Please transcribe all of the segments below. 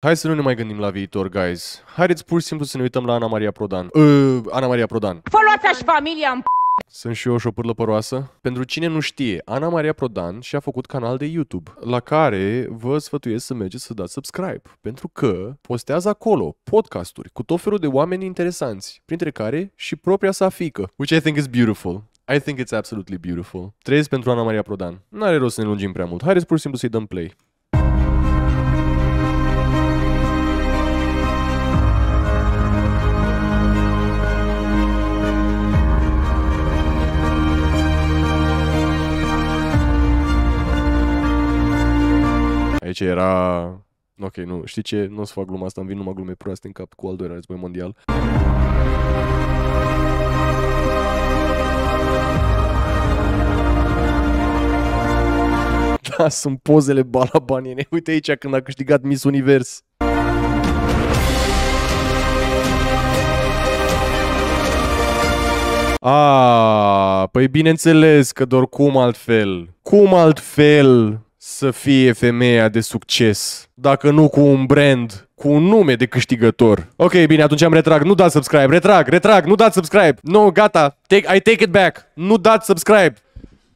Hai să nu ne mai gândim la viitor, guys. Haideți pur și simplu să ne uităm la Ana Maria Prodan. Uh, Ana Maria Prodan. Vă și familia în sunt și eu o șopârlă păroasă? Pentru cine nu știe, Ana Maria Prodan și-a făcut canal de YouTube, la care vă sfătuiesc să mergeți să dați subscribe, pentru că postează acolo podcasturi cu tot felul de oameni interesanți, printre care și propria sa fică, which I think is beautiful. I think it's absolutely beautiful. Trăiesc pentru Ana Maria Prodan. N-are rost să ne lungim prea mult. Haideți pur și simplu să-i dăm play. ce era... Ok, nu, știi ce? Nu o să fac gluma asta, îmi vin numai glume proaste în cap cu al doilea război mondial. Da, sunt pozele balabaniene. Uite aici când a câștigat Miss Univers. A, păi bineînțeles că doar cum altfel. Cum altfel să fie femeia de succes, dacă nu cu un brand, cu un nume de câștigător. Ok, bine, atunci am retrag, nu dați subscribe, retrag, retrag, nu dați subscribe. No, gata, take, I take it back, nu dați subscribe.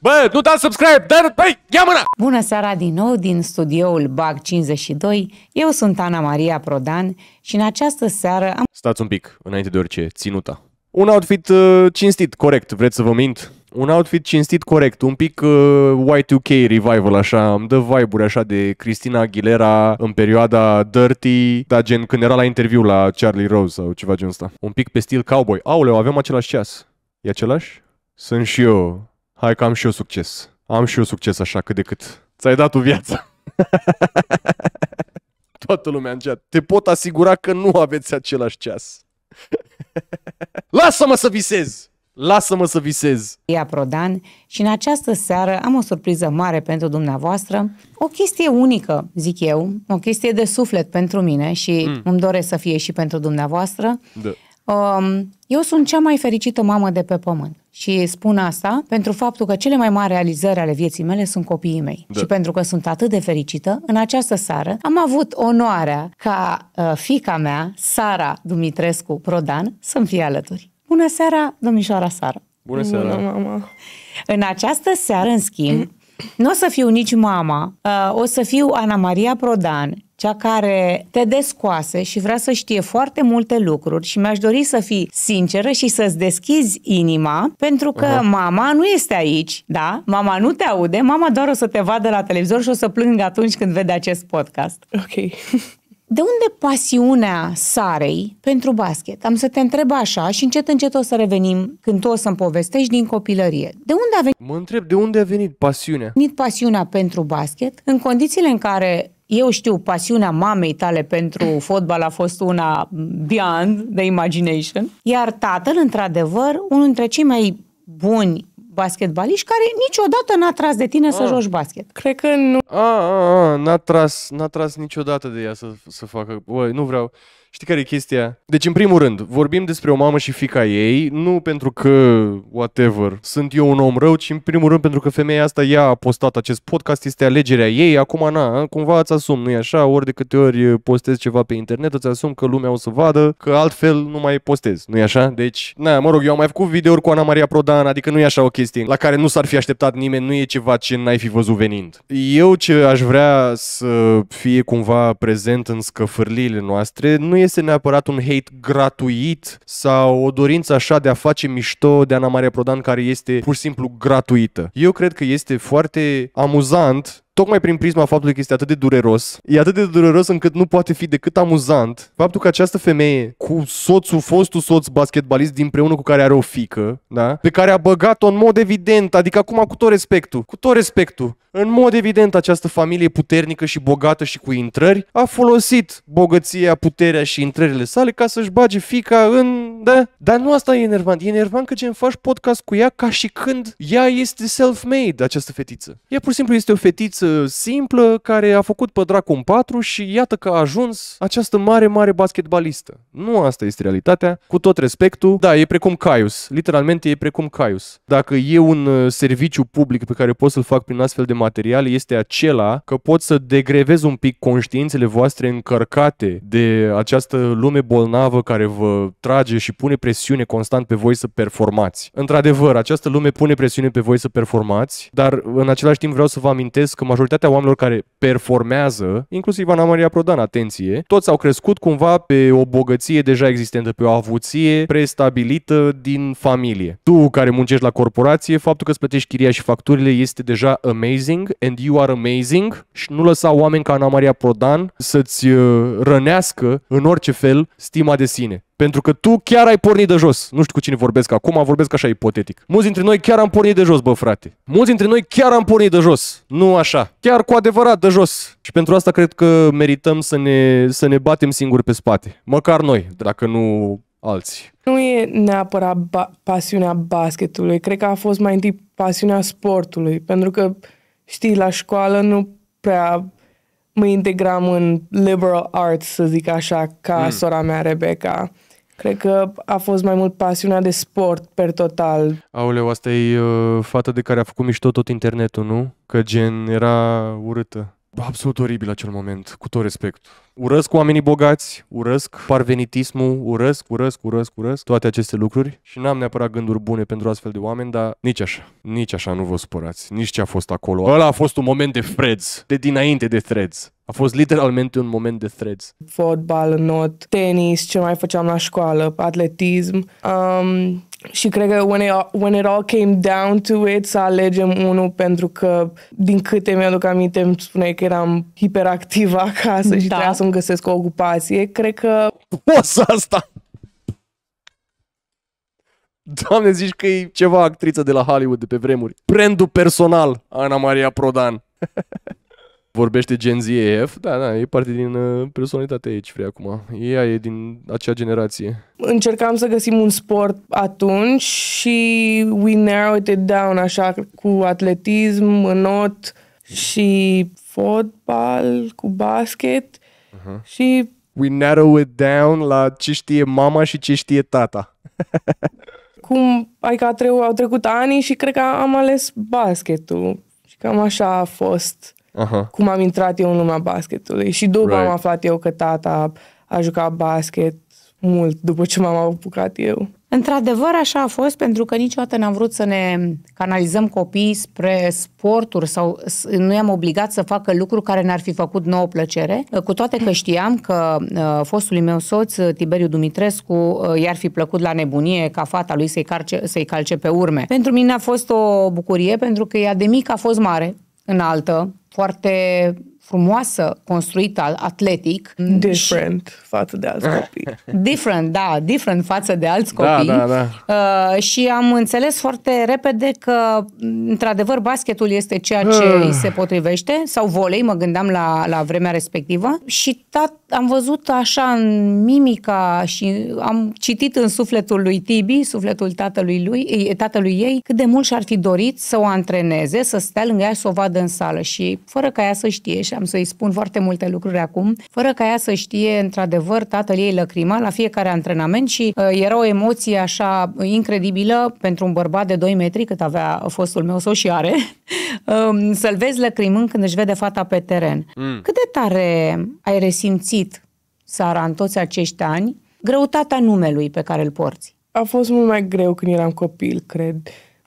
Bă, nu dați subscribe, dar, băi, ia mâna! Bună seara din nou din studioul BAG 52, eu sunt Ana Maria Prodan și în această seară am... Stați un pic, înainte de orice, ținuta. Un outfit uh, cinstit, corect, vreți să vă mint? un outfit cinstit corect, un pic uh, Y2K revival așa, îmi dă vibe așa de Cristina Aguilera în perioada Dirty, dar gen când era la interviu la Charlie Rose sau ceva genul ăsta. Un pic pe stil cowboy. Aoleu, avem același ceas. E același? Sunt și eu. Hai că am și eu succes. Am și eu succes așa cât de cât. Ți-ai dat o viață. Toată lumea în chat. Te pot asigura că nu aveți același ceas. Lasă-mă să visez! Lasă-mă să visez! Ia Prodan și în această seară am o surpriză mare pentru dumneavoastră, o chestie unică, zic eu, o chestie de suflet pentru mine și mm. îmi doresc să fie și pentru dumneavoastră. Da. Um, eu sunt cea mai fericită mamă de pe pământ și spun asta pentru faptul că cele mai mari realizări ale vieții mele sunt copiii mei. Da. Și pentru că sunt atât de fericită, în această seară am avut onoarea ca uh, fica mea, Sara Dumitrescu Prodan, să-mi fie alături. Bună seara, domnișoara Sara. Bună seara. Bună, mama. În această seară, în schimb, nu o să fiu nici mama, uh, o să fiu Ana Maria Prodan, cea care te descoase și vrea să știe foarte multe lucruri și mi-aș dori să fii sinceră și să-ți deschizi inima, pentru că uh-huh. mama nu este aici, da? Mama nu te aude, mama doar o să te vadă la televizor și o să plângă atunci când vede acest podcast. Ok. De unde pasiunea Sarei pentru basket? Am să te întreb așa și încet, încet o să revenim când tu o să-mi povestești din copilărie. De unde a venit? Mă întreb de unde a venit pasiunea? Venit pasiunea pentru basket în condițiile în care eu știu, pasiunea mamei tale pentru fotbal a fost una beyond the imagination, iar tatăl, într-adevăr, unul dintre cei mai buni basketbaliști care niciodată n-a tras de tine a. să ah. joci basket. Cred că nu. A, ah, a, ah, a n-a tras, n-a tras niciodată de ea să, să facă, băi, nu vreau. Știi care e chestia? Deci, în primul rând, vorbim despre o mamă și fica ei, nu pentru că, whatever, sunt eu un om rău, ci în primul rând pentru că femeia asta, ea a postat acest podcast, este alegerea ei, acum, na, cumva îți asum, nu-i așa? Ori de câte ori postezi ceva pe internet, îți asum că lumea o să vadă, că altfel nu mai postez, nu-i așa? Deci, na, mă rog, eu am mai făcut videouri cu Ana Maria Prodan, adică nu e așa o chestie la care nu s-ar fi așteptat nimeni, nu e ceva ce n-ai fi văzut venind. Eu ce aș vrea să fie cumva prezent în scăfârliile noastre, nu e este neapărat un hate gratuit sau o dorință așa de a face mișto de Ana Maria Prodan care este pur și simplu gratuită. Eu cred că este foarte amuzant tocmai prin prisma faptului că este atât de dureros, e atât de dureros încât nu poate fi decât amuzant faptul că această femeie cu soțul, fostul soț basketbalist, împreună cu care are o fică, da? pe care a băgat-o în mod evident, adică acum cu tot respectul, cu tot respectul, în mod evident această familie puternică și bogată și cu intrări a folosit bogăția, puterea și intrările sale ca să-și bage fica în... Da? Dar nu asta e enervant. E enervant că gen faci podcast cu ea ca și când ea este self-made, această fetiță. Ea pur și simplu este o fetiță Eh, simplă care a făcut pe dracu un patru și iată că a ajuns această mare, mare basketbalistă. Nu asta este realitatea. Cu tot respectul, da, e precum Caius. Literalmente e precum Caius. Dacă e un eh, serviciu public pe care pot să-l fac prin astfel de materiale, este acela că pot să degrevez un pic conștiințele voastre încărcate de această lume bolnavă care vă trage și pune presiune constant pe voi să performați. Într-adevăr, această lume pune presiune pe voi să performați, dar în același timp vreau să vă amintesc că majoritatea oamenilor care performează, inclusiv Ana Maria Prodan, atenție, toți au crescut cumva pe o bogăție deja existentă, pe o avuție prestabilită din familie. Tu care muncești la corporație, faptul că îți plătești chiria și facturile este deja amazing and you are amazing și nu lăsa oameni ca Ana Maria Prodan să-ți uh, rănească în orice fel stima de sine. Pentru că tu chiar ai pornit de jos. Nu știu cu cine vorbesc acum, vorbesc așa ipotetic. Mulți dintre noi chiar am pornit de jos, bă frate. Mulți dintre noi chiar am pornit de jos. Nu așa. Chiar cu adevărat de jos. Și pentru asta cred că merităm să ne, să ne batem singuri pe spate. Măcar noi, dacă nu alții. Nu e neapărat ba- pasiunea basketului. Cred că a fost mai întâi pasiunea sportului. Pentru că, știi, la școală nu prea mă integram în liberal arts, să zic așa, ca mm. sora mea, Rebecca. Cred că a fost mai mult pasiunea de sport per total. Aoleu, asta e uh, fata de care a făcut mișto tot internetul, nu? Că gen era urâtă. Absolut oribil acel moment, cu tot respectul. Urăsc oamenii bogați, urăsc parvenitismul, urăsc, urăsc, urăsc, urăsc toate aceste lucruri și n-am neapărat gânduri bune pentru astfel de oameni, dar nici așa. Nici așa nu vă supărați, nici ce a fost acolo. Ăla a fost un moment de Freds, de dinainte de Threads. A fost literalmente un moment de threads. Fotbal, not, tenis, ce mai făceam la școală, atletism. Um, și cred că when it, when it all came down to it, să alegem unul pentru că, din câte mi-aduc aminte, îmi spuneai că eram hiperactivă acasă da. și trebuia să-mi găsesc o ocupație. Cred că... să asta! Doamne, zici că e ceva actriță de la Hollywood de pe vremuri. Brandul personal, Ana Maria Prodan. vorbește Gen Z AF, da, da, e parte din uh, personalitatea aici, free acum. Ea e din acea generație. Încercam să găsim un sport atunci și we narrowed it down așa cu atletism, not și fotbal, cu basket uh-huh. și... We narrow it down la ce știe mama și ce știe tata. Cum, adică au au trecut ani și cred că am ales basketul. Și cam așa a fost. Aha. cum am intrat eu în lumea basketului. Și după right. am aflat eu că tata a jucat basket mult după ce m-am apucat eu. Într-adevăr, așa a fost, pentru că niciodată n-am vrut să ne canalizăm copiii spre sporturi sau nu i-am obligat să facă lucruri care ne-ar fi făcut nouă plăcere, cu toate că știam că uh, fostului meu soț, Tiberiu Dumitrescu, uh, i-ar fi plăcut la nebunie ca fata lui să-i, carce, să-i calce pe urme. Pentru mine a fost o bucurie, pentru că ea de mic a fost mare, înaltă, fuerte frumoasă construită al atletic. Different și, față de alți copii. Different, da, different față de alți da, copii. Da, da, da. Uh, și am înțeles foarte repede că, într-adevăr, basketul este ceea ce uh. îi se potrivește, sau volei, mă gândeam la, la vremea respectivă. Și tat, am văzut așa în mimica și am citit în sufletul lui Tibi, sufletul tatălui, lui, tatălui ei, cât de mult și-ar fi dorit să o antreneze, să stea lângă ea și să o vadă în sală. Și fără ca ea să știe, și am am să-i spun foarte multe lucruri acum, fără ca ea să știe într-adevăr tatăl ei lăcrima la fiecare antrenament și uh, era o emoție așa incredibilă pentru un bărbat de 2 metri, cât avea fostul meu sau și are, um, să-l vezi lăcrimând când își vede fata pe teren. Mm. Cât de tare ai resimțit, Sara, în toți acești ani, greutatea numelui pe care îl porți? A fost mult mai greu când eram copil, cred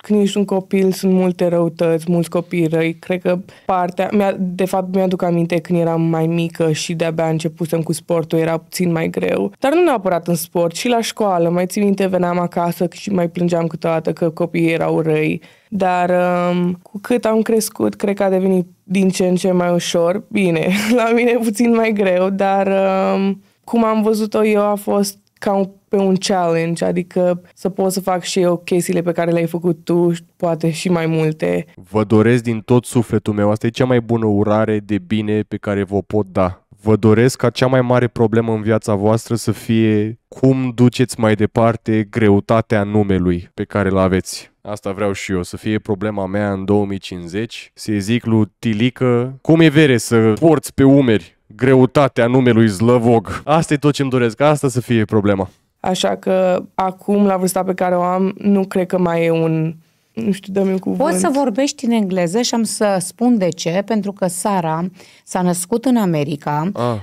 când ești un copil sunt multe răutăți, mulți copii răi. Cred că partea, Mi-a, de fapt mi-aduc aminte când eram mai mică și de-abia începusem cu sportul, era puțin mai greu. Dar nu neapărat în sport, și la școală. Mai țin minte, veneam acasă și mai plângeam câteodată că copiii erau răi. Dar um, cu cât am crescut, cred că a devenit din ce în ce mai ușor. Bine, la mine puțin mai greu, dar um, cum am văzut-o eu a fost ca un, pe un challenge, adică să pot să fac și eu chestiile pe care le-ai făcut tu, poate și mai multe. Vă doresc din tot sufletul meu, asta e cea mai bună urare de bine pe care vă pot da. Vă doresc ca cea mai mare problemă în viața voastră să fie cum duceți mai departe greutatea numelui pe care îl aveți. Asta vreau și eu, să fie problema mea în 2050, să zic lui Tilică, cum e vere să porți pe umeri greutatea numelui Zlăvog. Asta e tot ce-mi doresc, asta să fie problema. Așa că acum, la vârsta pe care o am, nu cred că mai e un... Nu știu, dă un cuvânt. Poți să vorbești în engleză și am să spun de ce, pentru că Sara s-a născut în America, ah. Uh,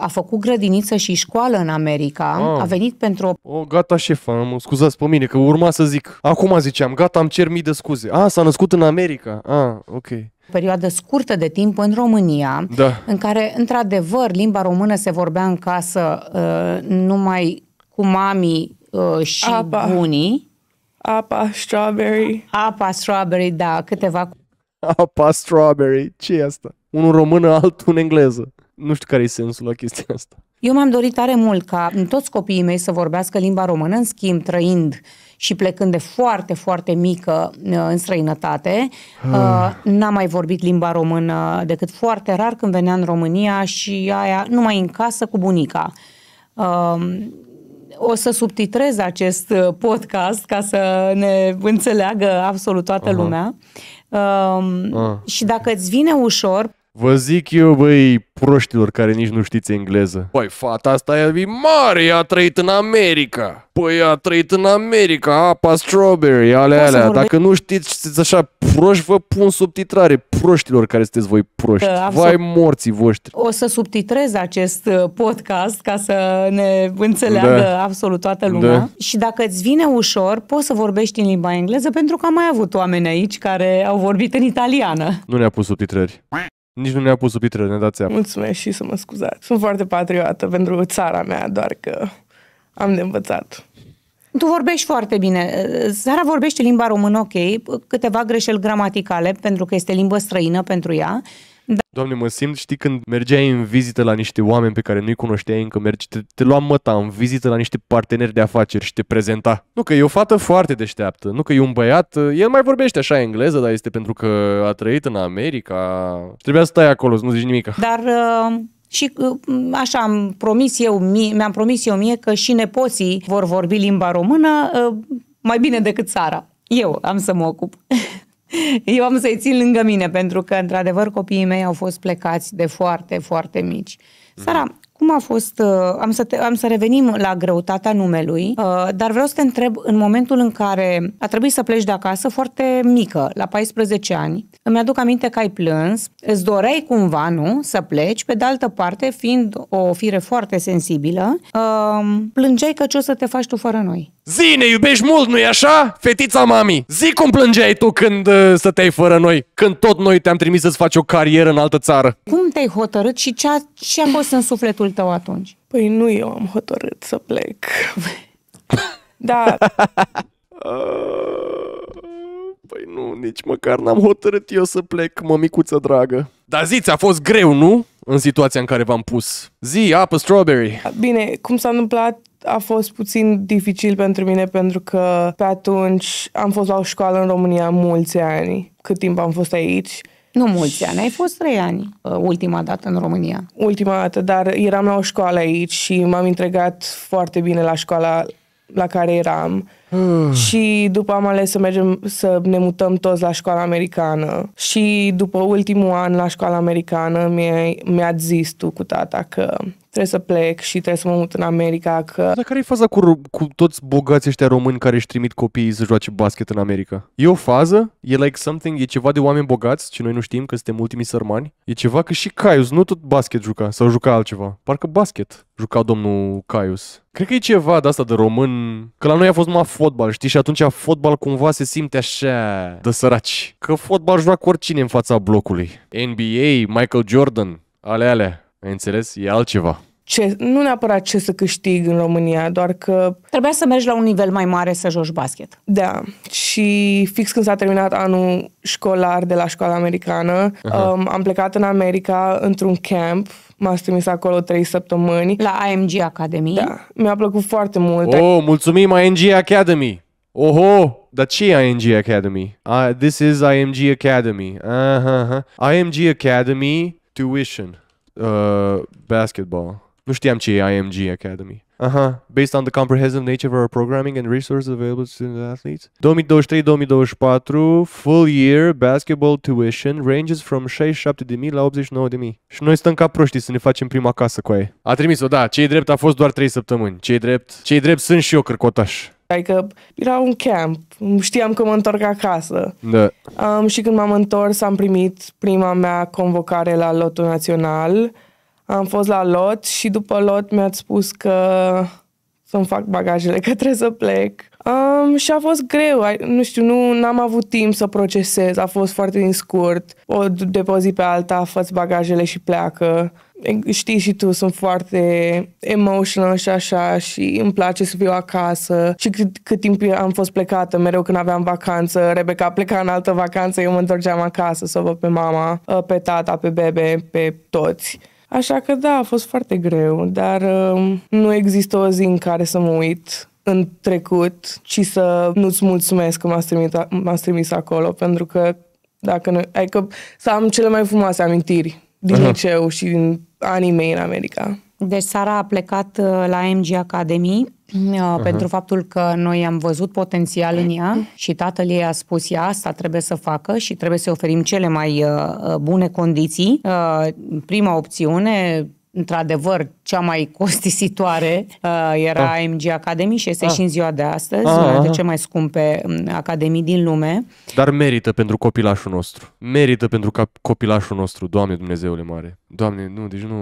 a făcut grădiniță și școală în America, ah. a venit pentru... O, oh, gata șefa, am scuzați pe mine că urma să zic. Acum ziceam, gata, am cer mii de scuze. A, ah, s-a născut în America. A, ah, ok perioadă scurtă de timp în România, da. în care, într-adevăr, limba română se vorbea în casă uh, numai cu mami uh, și apa. bunii. Apa, strawberry. Apa, strawberry, da, câteva. Apa, strawberry, ce e asta? Unul român altul în engleză. Nu știu care e sensul la chestia asta. Eu mi-am dorit tare mult ca toți copiii mei să vorbească limba română, în schimb, trăind și plecând de foarte, foarte mică uh, în străinătate, ah. uh, n-am mai vorbit limba română decât foarte rar când veneam în România și aia numai în casă cu bunica. Um, o să subtitrez acest uh, podcast ca să ne înțeleagă absolut toată Aha. lumea. Uh, ah. Și dacă îți vine ușor, Vă zic eu, băi, proștilor care nici nu știți engleză. Păi, fata asta e mare, a trăit în America. Păi, a trăit în America, apa, strawberry, alea, alea. Dacă nu știți, sunteți așa, proști, vă pun subtitrare proștilor care sunteți voi proști. Vai morții voștri. O să subtitrez acest uh, podcast ca să ne înțeleagă da. absolut toată lumea. Da. Și dacă îți vine ușor, poți să vorbești în limba engleză pentru că am mai avut oameni aici care au vorbit în italiană. Nu ne-a pus subtitrări. Nici nu ne-a pus subitre, ne dați seama. Mulțumesc și să mă scuzați. Sunt foarte patriotă pentru țara mea, doar că am de învățat. Tu vorbești foarte bine. Zara vorbește limba română, ok, câteva greșeli gramaticale, pentru că este limbă străină pentru ea, da. Doamne, mă simt, știi, când mergeai în vizită la niște oameni pe care nu-i cunoșteai încă, mergi, te, te lua măta în vizită la niște parteneri de afaceri și te prezenta. Nu că e o fată foarte deșteaptă, nu că e un băiat, el mai vorbește așa engleză, dar este pentru că a trăit în America. Și trebuia să stai acolo, să nu zici nimic. Dar uh... Și uh, așa am promis eu, mi-am promis eu mie că și nepoții vor vorbi limba română uh, mai bine decât țara. Eu am să mă ocup. Eu am să-i țin lângă mine, pentru că, într-adevăr, copiii mei au fost plecați de foarte, foarte mici. Sara, cum a fost, uh, am să, te, am să revenim la greutatea numelui, uh, dar vreau să te întreb, în momentul în care a trebuit să pleci de acasă foarte mică, la 14 ani, îmi aduc aminte că ai plâns, îți doreai cumva, nu, să pleci, pe de altă parte, fiind o fire foarte sensibilă, uh, plângeai că ce o să te faci tu fără noi. Zine, iubești mult, nu-i așa, fetița mami? Zi cum plângeai tu când uh, stăteai fără noi, când tot noi te-am trimis să-ți faci o carieră în altă țară. Cum te-ai hotărât și ce a, ce a fost în sufletul visul tău atunci? Păi nu eu am hotărât să plec. da. Ah, păi nu, nici măcar n-am hotărât eu să plec, mămicuță dragă. Dar ziți, a fost greu, nu? În situația în care v-am pus. Zi, apă, strawberry. Bine, cum s-a întâmplat, a fost puțin dificil pentru mine pentru că pe atunci am fost la o școală în România mulți ani, cât timp am fost aici nu mulți ani, ai fost trei ani uh, ultima dată în România. Ultima dată, dar eram la o școală aici și m-am întregat foarte bine la școala la care eram. Hmm. Și după am ales să mergem să ne mutăm toți la școala americană. Și după ultimul an la școala americană mi-ai, mi-a zis tu cu tata că trebuie să plec și trebuie să mă mut în America. Că... Dar care e faza cu, cu toți bogații ăștia români care își trimit copiii să joace basket în America? E o fază? E like something? E ceva de oameni bogați și noi nu știm că suntem ultimii sărmani? E ceva că și Caius nu tot basket juca sau juca altceva. Parcă basket juca domnul Caius. Cred că e ceva de asta de român, că la noi a fost numai fotbal, știi? Și atunci fotbal cumva se simte așa de săraci. Că fotbal joacă oricine în fața blocului. NBA, Michael Jordan, ale alea. Ai înțeles? E altceva. Ce, nu neapărat ce să câștig în România, doar că... Trebuia să mergi la un nivel mai mare să joci basket. Da. Și fix când s-a terminat anul școlar de la școala americană, um, am plecat în America într-un camp M-a trimis acolo trei săptămâni. La AMG Academy. Da. Mi-a plăcut foarte mult. Oh, mulțumim AMG Academy! Oho! Dar ce e IMG Academy? Uh, this is IMG Academy. Uh-huh. IMG Academy Tuition. Uh, basketball. Nu știam ce e IMG Academy. Aha. Based on the comprehensive nature of our programming and resources available to student athletes. 2023-2024, full year basketball tuition ranges from 67.000 la 89.000. Și noi stăm ca proștii să ne facem prima casă cu ei. A trimis-o, da. Cei drept a fost doar 3 săptămâni. Cei drept, cei drept sunt și eu cărcotaș. Adică era un camp, știam că mă întorc acasă. Da. Um, și când m-am întors am primit prima mea convocare la lotul național. Am fost la lot și după lot mi a spus că să-mi fac bagajele, că trebuie să plec. Um, și a fost greu, nu știu, nu am avut timp să procesez, a fost foarte din scurt. O depozit pe alta, fă bagajele și pleacă știi și tu, sunt foarte emotional și așa și îmi place să fiu acasă și cât, cât timp am fost plecată, mereu când aveam vacanță, Rebecca pleca în altă vacanță, eu mă întorceam acasă să o văd pe mama, ă, pe tata, pe bebe, pe toți. Așa că da, a fost foarte greu, dar ă, nu există o zi în care să mă uit în trecut și să nu-ți mulțumesc că m-ați trimis, m-ați trimis acolo, pentru că dacă nu, adică să am cele mai frumoase amintiri din uh-huh. liceu și din anime în America. Deci Sara a plecat uh, la MG Academy uh-huh. pentru faptul că noi am văzut potențial în ea mm. și tatăl ei a spus ea asta trebuie să facă și trebuie să oferim cele mai uh, uh, bune condiții. Prima opțiune într-adevăr, cea mai costisitoare uh, era ah. MG Academy și este ah. și în ziua de astăzi, ah, una dintre ah. cele mai scumpe um, academii din lume. Dar merită pentru copilașul nostru. Merită pentru copilașul nostru, Doamne Dumnezeule mare. Doamne, nu, deci nu,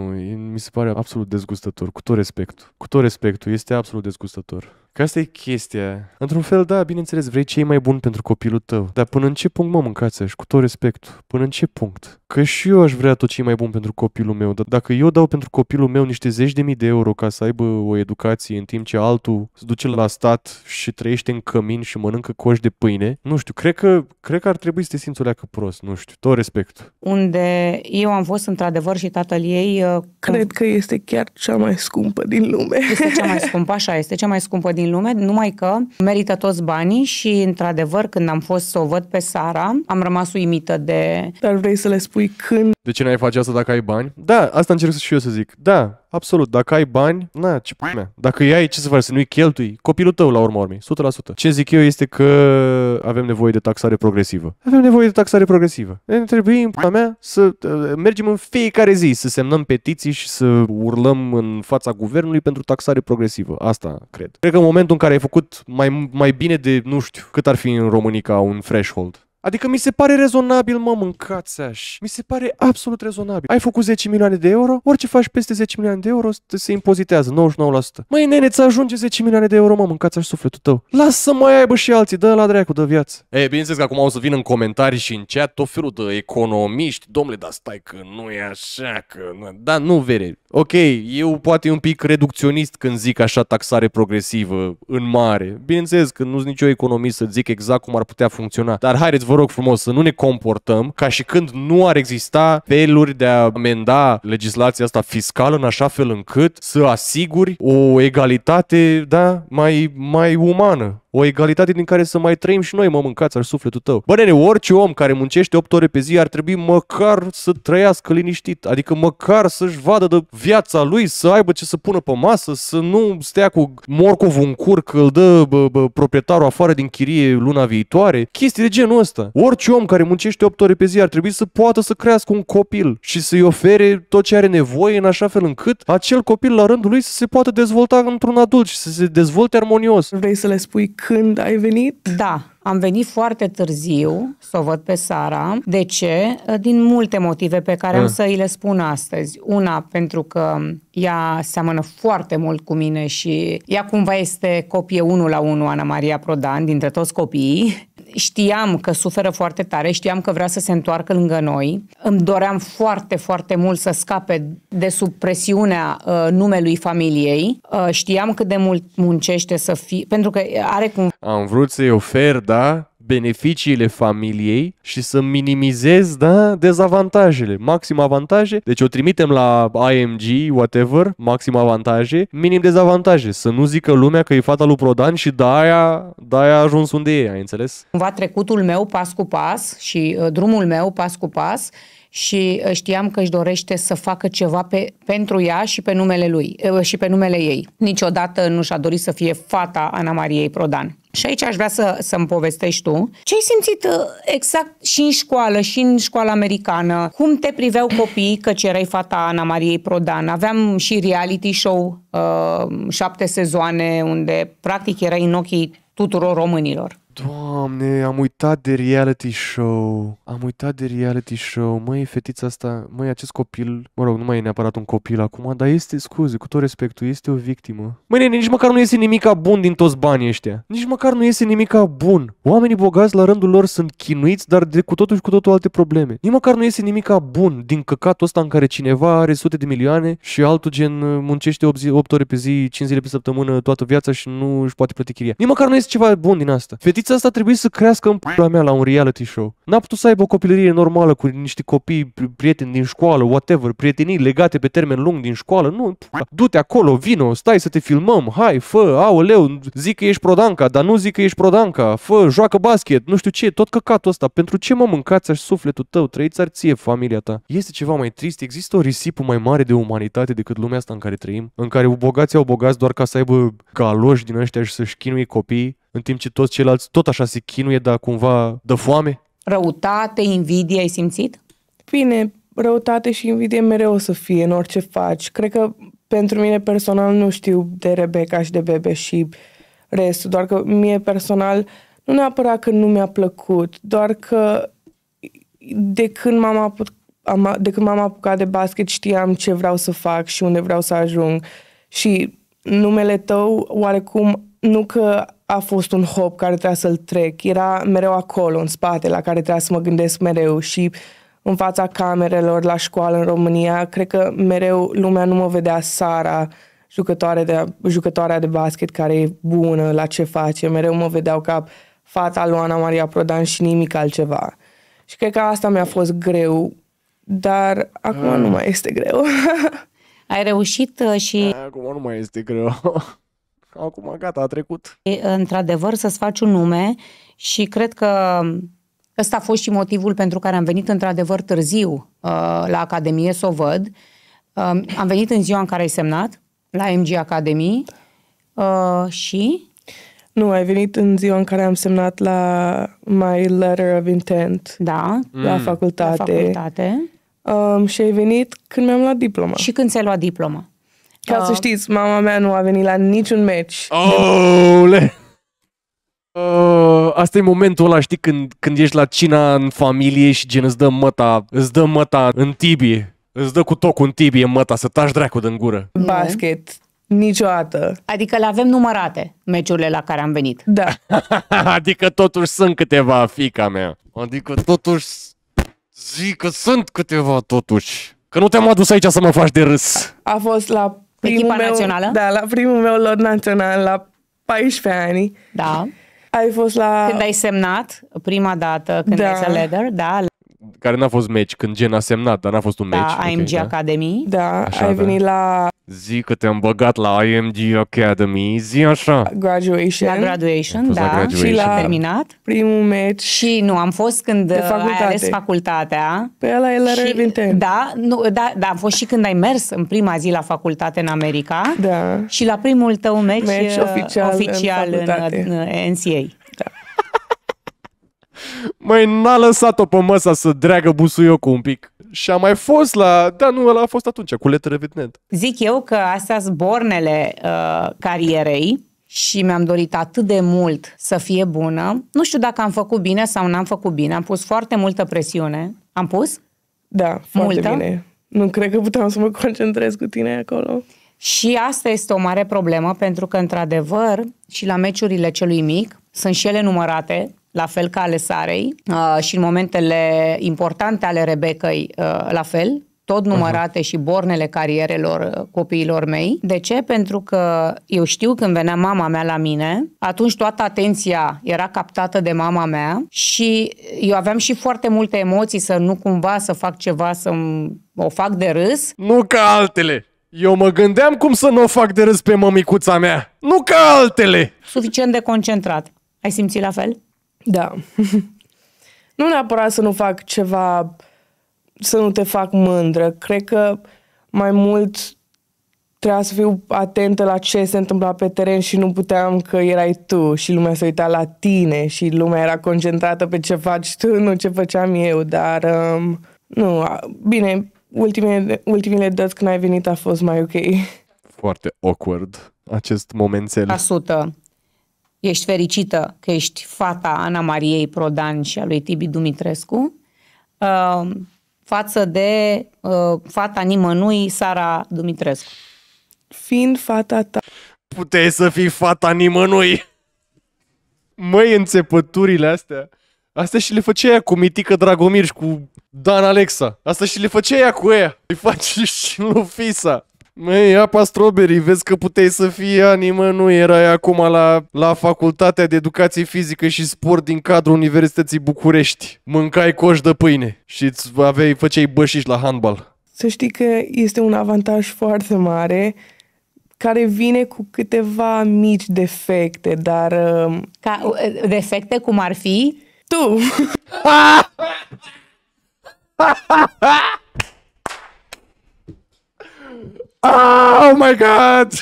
mi se pare absolut dezgustător, cu tot respectul. Cu tot respectul, este absolut dezgustător. Că asta e chestia. Într-un fel, da, bineînțeles, vrei ce e mai bun pentru copilul tău. Dar până în ce punct, mă, mâncați și cu tot respectul. Până în ce punct? Că și eu aș vrea tot ce e mai bun pentru copilul meu. Dar dacă eu dau pentru copilul meu niște zeci de mii de euro ca să aibă o educație în timp ce altul se duce la stat și trăiește în cămin și mănâncă coș de pâine, nu știu, cred că, cred că ar trebui să te simți o leacă prost, nu știu, tot respect. Unde eu am fost într-adevăr și tatăl ei... Uh, cred că este chiar cea mai scumpă din lume. Este cea mai scumpă, așa, este cea mai scumpă din din lume, numai că merită toți banii și, într-adevăr, când am fost să o văd pe Sara, am rămas uimită de... Dar vrei să le spui când de ce n-ai face asta dacă ai bani? Da, asta încerc să și eu să zic. Da, absolut. Dacă ai bani, na, ce mea. Dacă ai, ce să faci? Să nu-i cheltui? Copilul tău, la urmă urmei, 100%. Ce zic eu este că avem nevoie de taxare progresivă. Avem nevoie de taxare progresivă. Ne trebuie, în mea, să uh, mergem în fiecare zi, să semnăm petiții și să urlăm în fața guvernului pentru taxare progresivă. Asta cred. Cred că în momentul în care ai făcut mai, mai bine de, nu știu, cât ar fi în România un threshold, Adică mi se pare rezonabil, mă, mâncați aș. Mi se pare absolut rezonabil. Ai făcut 10 milioane de euro, orice faci peste 10 milioane de euro se impozitează, 99%. Măi, nene, ți ajunge 10 milioane de euro, mă, mâncați aș sufletul tău. Lasă mai aibă și alții, dă la dracu dă viață. E, bineînțeles că acum o să vin în comentarii și în chat tot felul de economiști. Domnule, dar stai că nu e așa, că... Da, nu, vere. Ok, eu poate un pic reducționist când zic așa taxare progresivă în mare. Bineînțeles că nu sunt nicio economist să zic exact cum ar putea funcționa. Dar haideți vă rog frumos, să nu ne comportăm ca și când nu ar exista feluri de a amenda legislația asta fiscală în așa fel încât să asiguri o egalitate, da, mai, mai umană o egalitate din care să mai trăim și noi, mă, mâncați ar sufletul tău. Bă, nene, orice om care muncește 8 ore pe zi ar trebui măcar să trăiască liniștit, adică măcar să-și vadă de viața lui, să aibă ce să pună pe masă, să nu stea cu morcovul în cur că îl dă bă, bă, proprietarul afară din chirie luna viitoare. Chestii de genul ăsta. Orice om care muncește 8 ore pe zi ar trebui să poată să crească un copil și să-i ofere tot ce are nevoie în așa fel încât acel copil la rândul lui să se poată dezvolta într-un adult și să se dezvolte armonios. Vrei să le spui când ai venit? Da, am venit foarte târziu să o văd pe Sara. De ce? Din multe motive pe care A. am ah. să îi le spun astăzi. Una, pentru că ea seamănă foarte mult cu mine și ea cumva este copie unul la unul Ana Maria Prodan dintre toți copiii știam că suferă foarte tare, știam că vrea să se întoarcă lângă noi. Îmi doream foarte, foarte mult să scape de sub presiunea uh, numelui familiei. Uh, știam cât de mult muncește să fie, pentru că are cum... Am vrut să-i ofer, da, beneficiile familiei și să minimizez da, dezavantajele. Maxim avantaje, deci o trimitem la IMG, whatever, maxim avantaje, minim dezavantaje. Să nu zică lumea că e fata lui Prodan și de-aia, de-aia a ajuns unde e, ai înțeles? Cumva trecutul meu pas cu pas și uh, drumul meu pas cu pas și uh, știam că își dorește să facă ceva pe, pentru ea și pe numele lui uh, și pe numele ei. Niciodată nu și-a dorit să fie fata Ana Mariei Prodan. Și aici aș vrea să, să-mi povestești tu ce ai simțit uh, exact și în școală, și în școala americană, cum te priveau copiii că cerai fata Ana Mariei Prodan. Aveam și reality show, uh, șapte sezoane, unde practic erai în ochii tuturor românilor. Doamne, am uitat de reality show. Am uitat de reality show. Măi, fetița asta, măi, acest copil, mă rog, nu mai e neapărat un copil acum, dar este, scuze, cu tot respectul, este o victimă. Măi, nene, nici măcar nu iese nimic bun din toți banii ăștia. Nici măcar nu iese nimic bun. Oamenii bogați la rândul lor sunt chinuiți, dar de cu totul și cu totul alte probleme. Nici măcar nu iese nimic bun din căcatul ăsta în care cineva are sute de milioane și altul gen uh, muncește 8, zi, 8 ore pe zi, 5 zile pe săptămână, toată viața și nu își poate plăti chiria. Nici măcar nu iese ceva bun din asta. Fetița fetița asta trebuie să crească în pula mea la un reality show. N-a putut să aibă o copilărie normală cu niște copii, prieteni din școală, whatever, prietenii legate pe termen lung din școală. Nu, pula. du-te acolo, vino, stai să te filmăm, hai, fă, aoleu, zic că ești prodanca, dar nu zic că ești prodanca, fă, joacă basket, nu știu ce, tot căcatul ăsta. Pentru ce mă mâncați așa sufletul tău, trăiți ar ție familia ta? Este ceva mai trist, există o risipă mai mare de umanitate decât lumea asta în care trăim, în care bogații au bogați doar ca să aibă galoși din ăștia și să-și chinuie copiii în timp ce toți ceilalți tot așa se chinuie, dar cumva dă foame? Răutate, invidie ai simțit? Bine, răutate și invidie mereu o să fie în orice faci. Cred că pentru mine personal nu știu de Rebecca și de Bebe și restul, doar că mie personal nu neapărat că nu mi-a plăcut, doar că de când m-am apucat am, de când m-am apucat de basket știam ce vreau să fac și unde vreau să ajung și numele tău oarecum nu că a fost un hop care trebuia să-l trec, era mereu acolo, în spate, la care trebuia să mă gândesc mereu și în fața camerelor la școală în România, cred că mereu lumea nu mă vedea Sara, jucătoare de, jucătoarea de basket care e bună la ce face, mereu mă vedeau ca fata Ana Maria Prodan și nimic altceva. Și cred că asta mi-a fost greu, dar acum mm. nu mai este greu. Ai reușit uh, și... Acum nu mai este greu. acum gata, a trecut. într-adevăr, să-ți faci un nume și cred că ăsta a fost și motivul pentru care am venit într-adevăr târziu uh, la Academie să o văd. Um, am venit în ziua în care ai semnat la MG Academy uh, și... Nu, ai venit în ziua în care am semnat la My Letter of Intent. Da. La mm. facultate. La facultate. Um, și ai venit când mi-am luat diploma. Și când ți-ai luat diploma. Ca oh. să ah. știți, mama mea nu a venit la niciun meci. Oh, Uh, asta e momentul ăla, știi, când, când ești la cina în familie și gen îți dă măta, îți dă măta în tibie, îți dă cu tocul în tibie măta să tași dracu din gură. Basket, Niciodată. Adică le avem numărate meciurile la care am venit. Da. adică totuși sunt câteva, fica mea. Adică totuși zic că sunt câteva totuși. Că nu te-am adus aici să mă faci de râs. A fost la echipa meu, națională? Da, la primul meu lot național, la 14 ani. Da. Ai fost la... Când ai semnat prima dată, când da. ai să leder, da, care n-a fost meci, când gen a semnat, dar n-a fost un da, meci. Da, IMG okay, Academy. Da, așa, ai da. venit la... Zi că te-am băgat la IMG Academy, zi așa. Graduation. La graduation, da. La graduation. Și la terminat. primul meci. Și nu, am fost când de facultate. ai ales facultatea. Pe păi ăla e la și, Da, nu, da, da, am fost și când ai mers în prima zi la facultate în America. Da. Și la primul tău meci, meci oficial, uh, oficial în, în, în NCA. Mai n-a lăsat-o pe măsa să dreagă busuiocul un pic. Și a mai fost la... Da, nu, ăla a fost atunci, cu letră evident. Zic eu că astea zbornele bornele uh, carierei și mi-am dorit atât de mult să fie bună. Nu știu dacă am făcut bine sau n-am făcut bine. Am pus foarte multă presiune. Am pus? Da, foarte multă. bine. Nu cred că puteam să mă concentrez cu tine acolo. Și asta este o mare problemă pentru că, într-adevăr, și la meciurile celui mic, sunt și ele numărate la fel ca ale Sarei uh, și în momentele importante ale Rebecăi, uh, la fel, tot numărate uh-huh. și bornele carierelor uh, copiilor mei. De ce? Pentru că eu știu când venea mama mea la mine, atunci toată atenția era captată de mama mea și eu aveam și foarte multe emoții să nu cumva să fac ceva, să o fac de râs. Nu ca altele! Eu mă gândeam cum să nu o fac de râs pe mămicuța mea, nu ca altele! Suficient de concentrat. Ai simțit la fel? Da. nu neapărat să nu fac ceva, să nu te fac mândră. Cred că mai mult trebuia să fiu atentă la ce se întâmpla pe teren și nu puteam că erai tu și lumea se uita la tine și lumea era concentrată pe ce faci tu, nu ce făceam eu, dar um, nu, bine, ultimele, ultimele dăți când ai venit a fost mai ok. Foarte awkward acest momentel. 100 ești fericită că ești fata Ana Mariei Prodan și a lui Tibi Dumitrescu, uh, față de uh, fata nimănui, Sara Dumitrescu. Fiind fata ta... Puteai să fii fata nimănui! Măi, înțepăturile astea! Asta și le făcea ea cu Mitică Dragomir și cu Dan Alexa. Asta și le făcea ea cu ea. Îi face și lui Fisa. Măi, apa strawberry, vezi că puteai să fii animă, nu erai acum la, la Facultatea de Educație Fizică și Sport din cadrul Universității București. Mâncai coș de pâine și îți aveai, făceai bășiși la handbal. Să știi că este un avantaj foarte mare care vine cu câteva mici defecte, dar... Um, Ca, uh, defecte cum ar fi? Tu! Oh my god!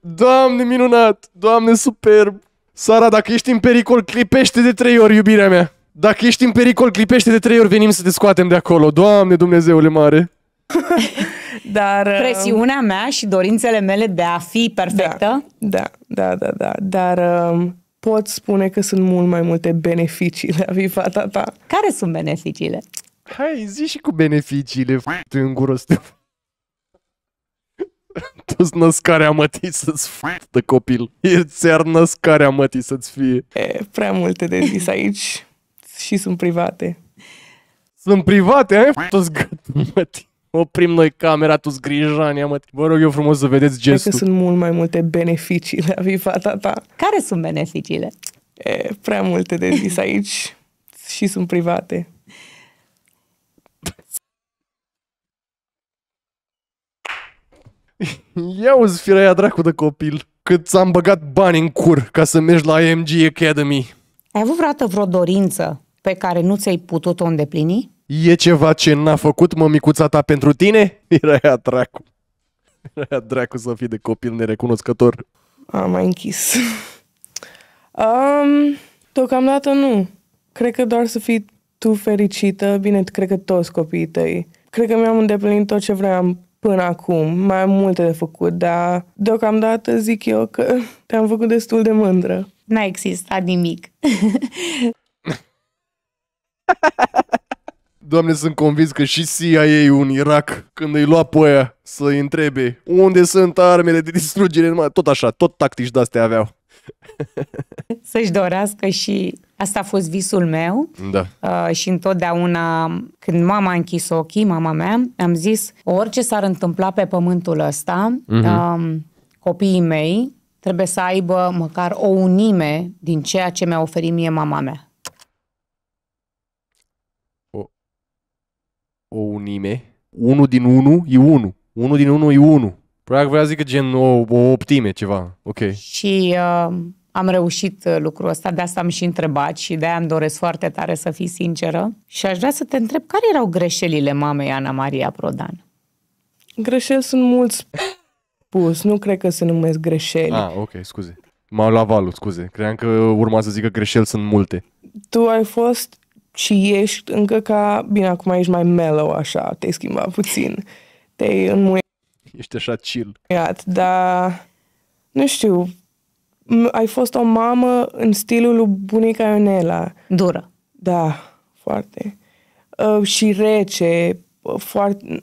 Doamne minunat! Doamne superb! Sara, dacă ești în pericol, clipește de trei ori, iubirea mea! Dacă ești în pericol, clipește de trei ori, venim să te scoatem de acolo. Doamne Dumnezeule mare! Dar... Uh, Presiunea mea și dorințele mele de a fi perfectă? Da, da, da, da. da. Dar um, pot spune că sunt mult mai multe beneficii de a fi fata ta. Care sunt beneficiile? Hai, zi și cu beneficiile f***te în gură să Tu-ți născarea mătii să-ți de copil. Ți-ar născarea mătii să-ți fie. E, prea multe de zis aici și sunt private. Sunt private, ai tu-ți gâtul mătii. Oprim noi camera, tu grijania, mă. Vă rog eu frumos să vedeți gestul. Cred că sunt mult mai multe beneficii la vivata ta. Care sunt beneficiile? E, prea multe de zis aici și sunt private. Ia uzi firaia dracu de copil, cât ți-am băgat bani în cur ca să mergi la AMG Academy. Ai avut vreodată vreo dorință pe care nu ți-ai putut-o îndeplini? E ceva ce n-a făcut mămicuța ta pentru tine? Firaia dracu. Firaia dracu să fii de copil nerecunoscător. Am mai închis. um, deocamdată nu. Cred că doar să fii tu fericită, bine, cred că toți copiii tăi. Cred că mi-am îndeplinit tot ce vreau până acum. Mai am multe de făcut, dar deocamdată zic eu că te-am făcut destul de mândră. N-a existat nimic. Doamne, sunt convins că și cia un Irak, când îi lua pe aia să-i întrebe unde sunt armele de distrugere, tot așa, tot tactici de-astea aveau. Să-și dorească și Asta a fost visul meu da. uh, și întotdeauna când mama a închis ochii, mama mea, am zis orice s-ar întâmpla pe pământul ăsta, mm-hmm. uh, copiii mei trebuie să aibă măcar o unime din ceea ce mi-a oferit mie mama mea. O, o unime? Unu din unu e unu. Unu din unu e unu. Practic vrea să zică gen o, o optime ceva. Ok. Și... Uh, am reușit uh, lucrul ăsta, de asta am și întrebat și de-aia îmi doresc foarte tare să fii sinceră. Și aș vrea să te întreb, care erau greșelile mamei Ana Maria Prodan? Greșeli sunt mulți Pus, nu cred că se numesc greșeli. Ah, ok, scuze. M-au luat valul, scuze. Cream că urma să zic că greșeli sunt multe. Tu ai fost și ești încă ca... Bine, acum ești mai mellow așa, te-ai schimbat puțin. Te-ai înmuiat. Ești așa chill. Iat, dar... Nu știu, ai fost o mamă în stilul lui bunica Ionela. Dură. Da, foarte. Uh, și rece, uh, foarte...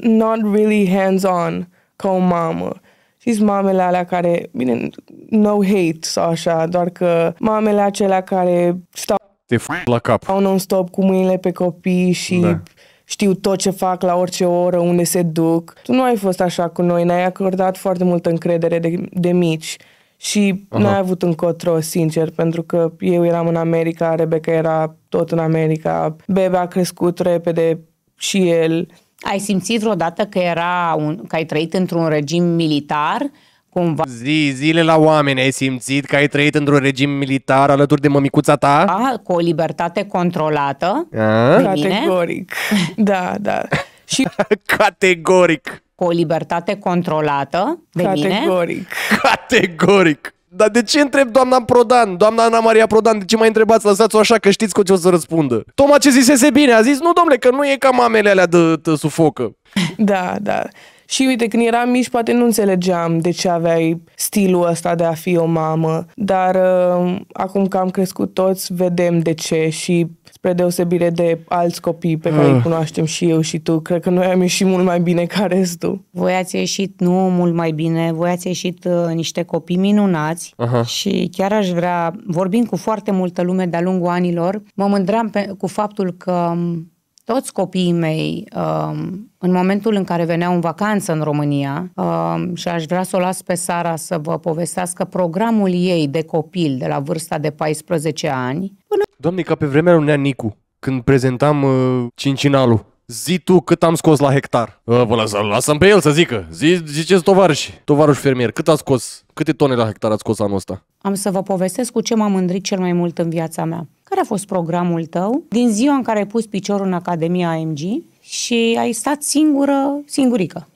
Not really hands-on ca o mamă. Știți mamele alea care, bine, no hate sau așa, doar că mamele acelea care stau te f- la cap. Au non-stop cu mâinile pe copii și da. știu tot ce fac la orice oră, unde se duc. Tu nu ai fost așa cu noi, ne-ai acordat foarte multă încredere de, de mici. Și n-ai avut încotro, sincer, pentru că eu eram în America, Rebecca era tot în America, Bebe a crescut repede și el. Ai simțit vreodată că, era un, că ai trăit într-un regim militar? Cumva. Zi, zile la oameni, ai simțit că ai trăit într-un regim militar alături de mămicuța ta? A, da, cu o libertate controlată. A? Categoric. Da, da. și... Categoric cu o libertate controlată de Categoric. mine. Categoric. Dar de ce întreb doamna Prodan, doamna Ana Maria Prodan, de ce mai întrebați? Lăsați-o așa că știți cu ce o să răspundă. Toma ce zisese bine, a zis, nu domnule, că nu e ca mamele alea de, de sufocă. Da, da. Și uite, când eram mici, poate nu înțelegeam de ce aveai stilul ăsta de a fi o mamă, dar uh, acum că am crescut toți, vedem de ce și spre deosebire de alți copii pe care uh. îi ah. cunoaștem și eu și tu, cred că noi am ieșit mult mai bine ca restul. Voi ați ieșit nu mult mai bine, voi ați ieșit uh, niște copii minunați uh-huh. și chiar aș vrea, vorbind cu foarte multă lume de-a lungul anilor, mă mândream pe, cu faptul că um, toți copiii mei, um, în momentul în care veneau în vacanță în România, um, și aș vrea să o las pe Sara să vă povestească programul ei de copil de la vârsta de 14 ani. Până... Doamne, ca pe vremea lui Nea Nicu, când prezentam uh, cincinalul. Zi tu cât am scos la hectar. Uh, vă lasă, lasăm pe el să zică. Zi, ziceți tovarăși, tovarăși fermier, cât a scos Câte tone la hectare ați scos anul ăsta? Am să vă povestesc cu ce m-am mândrit cel mai mult în viața mea. Care a fost programul tău din ziua în care ai pus piciorul în Academia AMG și ai stat singură, singurică?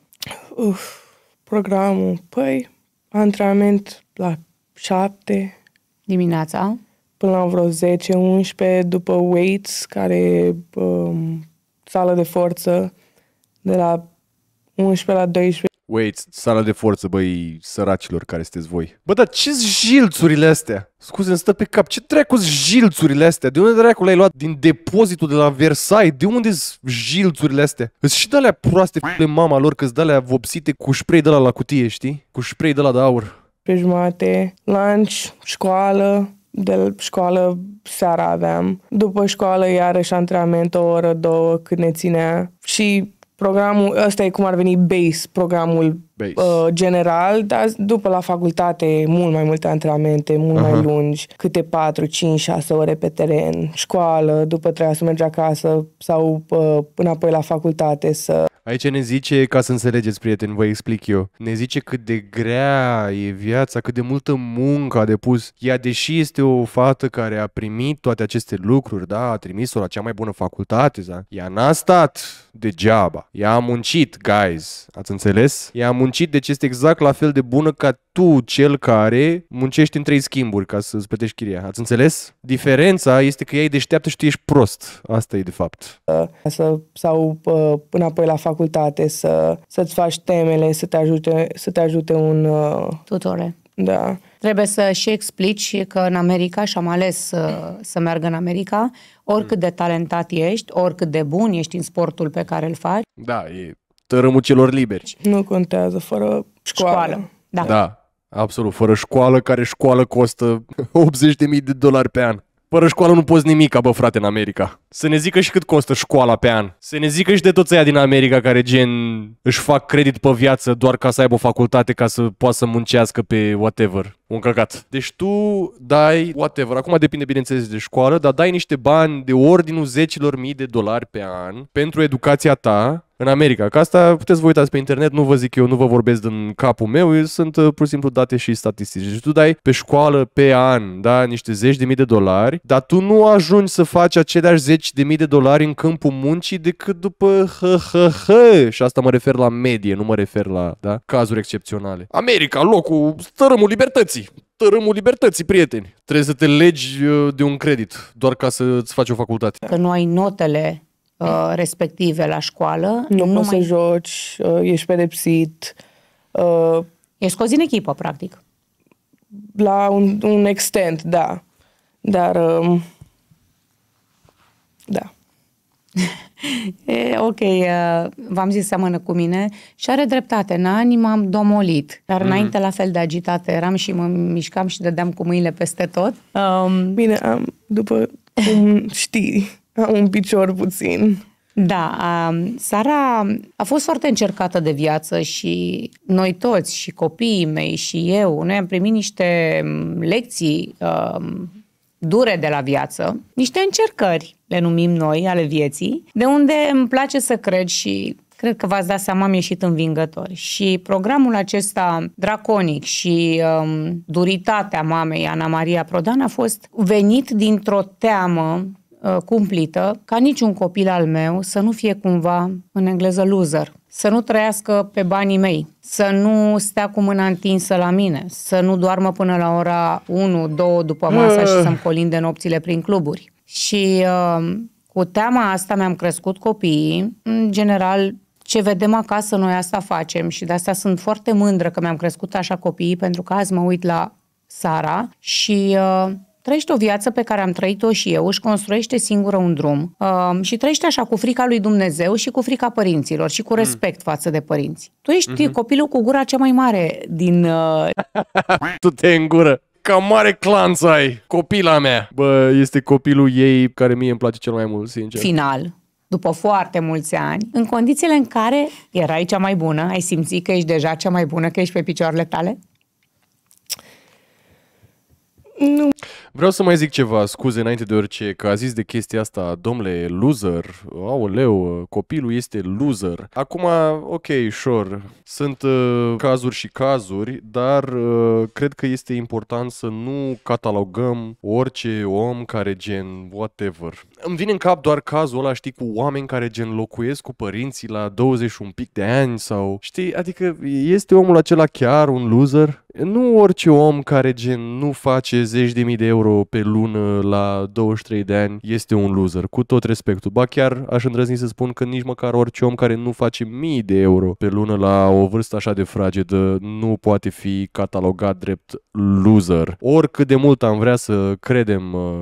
Uf, programul, păi, antrenament la șapte. Dimineața? Până la vreo 10-11, după weights, care um, sală de forță, de la 11 la 12 Wait, sala de forță, băi, săracilor care sunteți voi. Bă, dar ce jilțurile astea? scuze îmi stă pe cap, ce treacu jilțurile astea? De unde dracu le-ai luat? Din depozitul de la Versailles? De unde jilțurile astea? Îs și de proaste pe mama lor, că de alea vopsite cu spray de la la cutie, știi? Cu spray de la de aur. Pe jumate, lunch, școală, de școală seara aveam. După școală iarăși antrenament o oră, două, cât ne ținea. Și programul, ăsta e cum ar veni base, programul Base. Uh, general, dar după la facultate mult mai multe antrenamente, mult uh-huh. mai lungi, câte 4, 5, 6 ore pe teren, școală, după treia să mergi acasă sau uh, apoi la facultate să... Aici ne zice, ca să înțelegeți, prieteni, vă explic eu, ne zice cât de grea e viața, cât de multă muncă a depus. Ea, deși este o fată care a primit toate aceste lucruri, da, a trimis-o la cea mai bună facultate, da, ea n-a stat degeaba. Ea a muncit, guys, ați înțeles? Ea a muncit muncit, deci este exact la fel de bună ca tu, cel care muncești în trei schimburi ca să-ți plătești chiria. Ați înțeles? Diferența este că ea e deșteaptă și tu ești prost. Asta e de fapt. Să, sau până apoi la facultate, să, să-ți faci temele, să te ajute, să te ajute un... Uh... Tutore. Da. Trebuie să și explici că în America, și am ales să, uh, să meargă în America, oricât de talentat ești, oricât de bun ești în sportul pe care îl faci. Da, e tărâmul celor liberi. Nu contează, fără școală. școală. Da. da, absolut. Fără școală, care școală costă 80.000 de dolari pe an. Fără școală nu poți nimic, bă, frate, în America. Să ne zică și cât costă școala pe an. Să ne zică și de toți aia din America care gen își fac credit pe viață doar ca să aibă o facultate ca să poată să muncească pe whatever un căcat. Deci tu dai, whatever, acum depinde bineînțeles de școală, dar dai niște bani de ordinul zecilor mii de dolari pe an pentru educația ta în America. Că asta puteți vă uitați pe internet, nu vă zic eu, nu vă vorbesc din capul meu, sunt uh, pur și simplu date și statistici. Deci tu dai pe școală pe an, da, niște zeci de mii de dolari, dar tu nu ajungi să faci aceleași zeci de mii de dolari în câmpul muncii decât după hă, hă, hă. Și asta mă refer la medie, nu mă refer la, da, cazuri excepționale. America, locul, stărâmul libertății libertății. Tărâmul libertății, prieteni. Trebuie să te legi uh, de un credit doar ca să-ți faci o facultate. Că nu ai notele uh, respective la școală. Nu, nu poți mai... să joci, uh, ești pedepsit. Uh, ești scos din echipă, practic. La un, un extent, da. Dar... Uh, da e, ok, uh, v-am zis seamănă cu mine și are dreptate. În ani m-am domolit, dar mm. înainte la fel de agitată eram și mă mișcam și dădeam cu mâinile peste tot. Um, Bine, am, după cum știi, am un picior puțin. Da, um, Sara a fost foarte încercată de viață și noi toți, și copiii mei, și eu, noi am primit niște um, lecții um, dure de la viață, niște încercări, le numim noi, ale vieții, de unde îmi place să cred și cred că v-ați dat seama, am ieșit învingător Și programul acesta draconic și um, duritatea mamei Ana Maria Prodan a fost venit dintr-o teamă uh, cumplită ca niciun copil al meu să nu fie cumva, în engleză, loser să nu trăiască pe banii mei, să nu stea cu mâna întinsă la mine, să nu doarmă până la ora 1, 2 după masa și ah. să-mi colinde nopțile prin cluburi. Și uh, cu teama asta mi-am crescut copiii. În general, ce vedem acasă, noi asta facem și de asta sunt foarte mândră că mi-am crescut așa copiii, pentru că azi mă uit la Sara și uh, trăiește o viață pe care am trăit-o și eu, își construiește singură un drum uh, și trăiește așa cu frica lui Dumnezeu și cu frica părinților și cu mm. respect mm. față de părinți. Tu ești mm-hmm. copilul cu gura cea mai mare din... Uh... tu te îngură! ca mare clanț ai, copila mea. Bă, este copilul ei care mie îmi place cel mai mult, sincer. Final după foarte mulți ani, în condițiile în care erai cea mai bună, ai simțit că ești deja cea mai bună, că ești pe picioarele tale? Nu. Vreau să mai zic ceva, scuze înainte de orice, că a zis de chestia asta, domnule, loser, leu, copilul este loser. Acum, ok, sure, sunt uh, cazuri și cazuri, dar uh, cred că este important să nu catalogăm orice om care gen, whatever, îmi vine în cap doar cazul ăla, știi, cu oameni care gen locuiesc cu părinții la 21 pic de ani sau, știi, adică este omul acela chiar un loser? Nu orice om care gen nu face zeci de mii de euro pe lună la 23 de ani este un loser, cu tot respectul. Ba chiar aș îndrăzni să spun că nici măcar orice om care nu face mii de euro pe lună la o vârstă așa de fragedă nu poate fi catalogat drept loser. Oricât de mult am vrea să credem uh,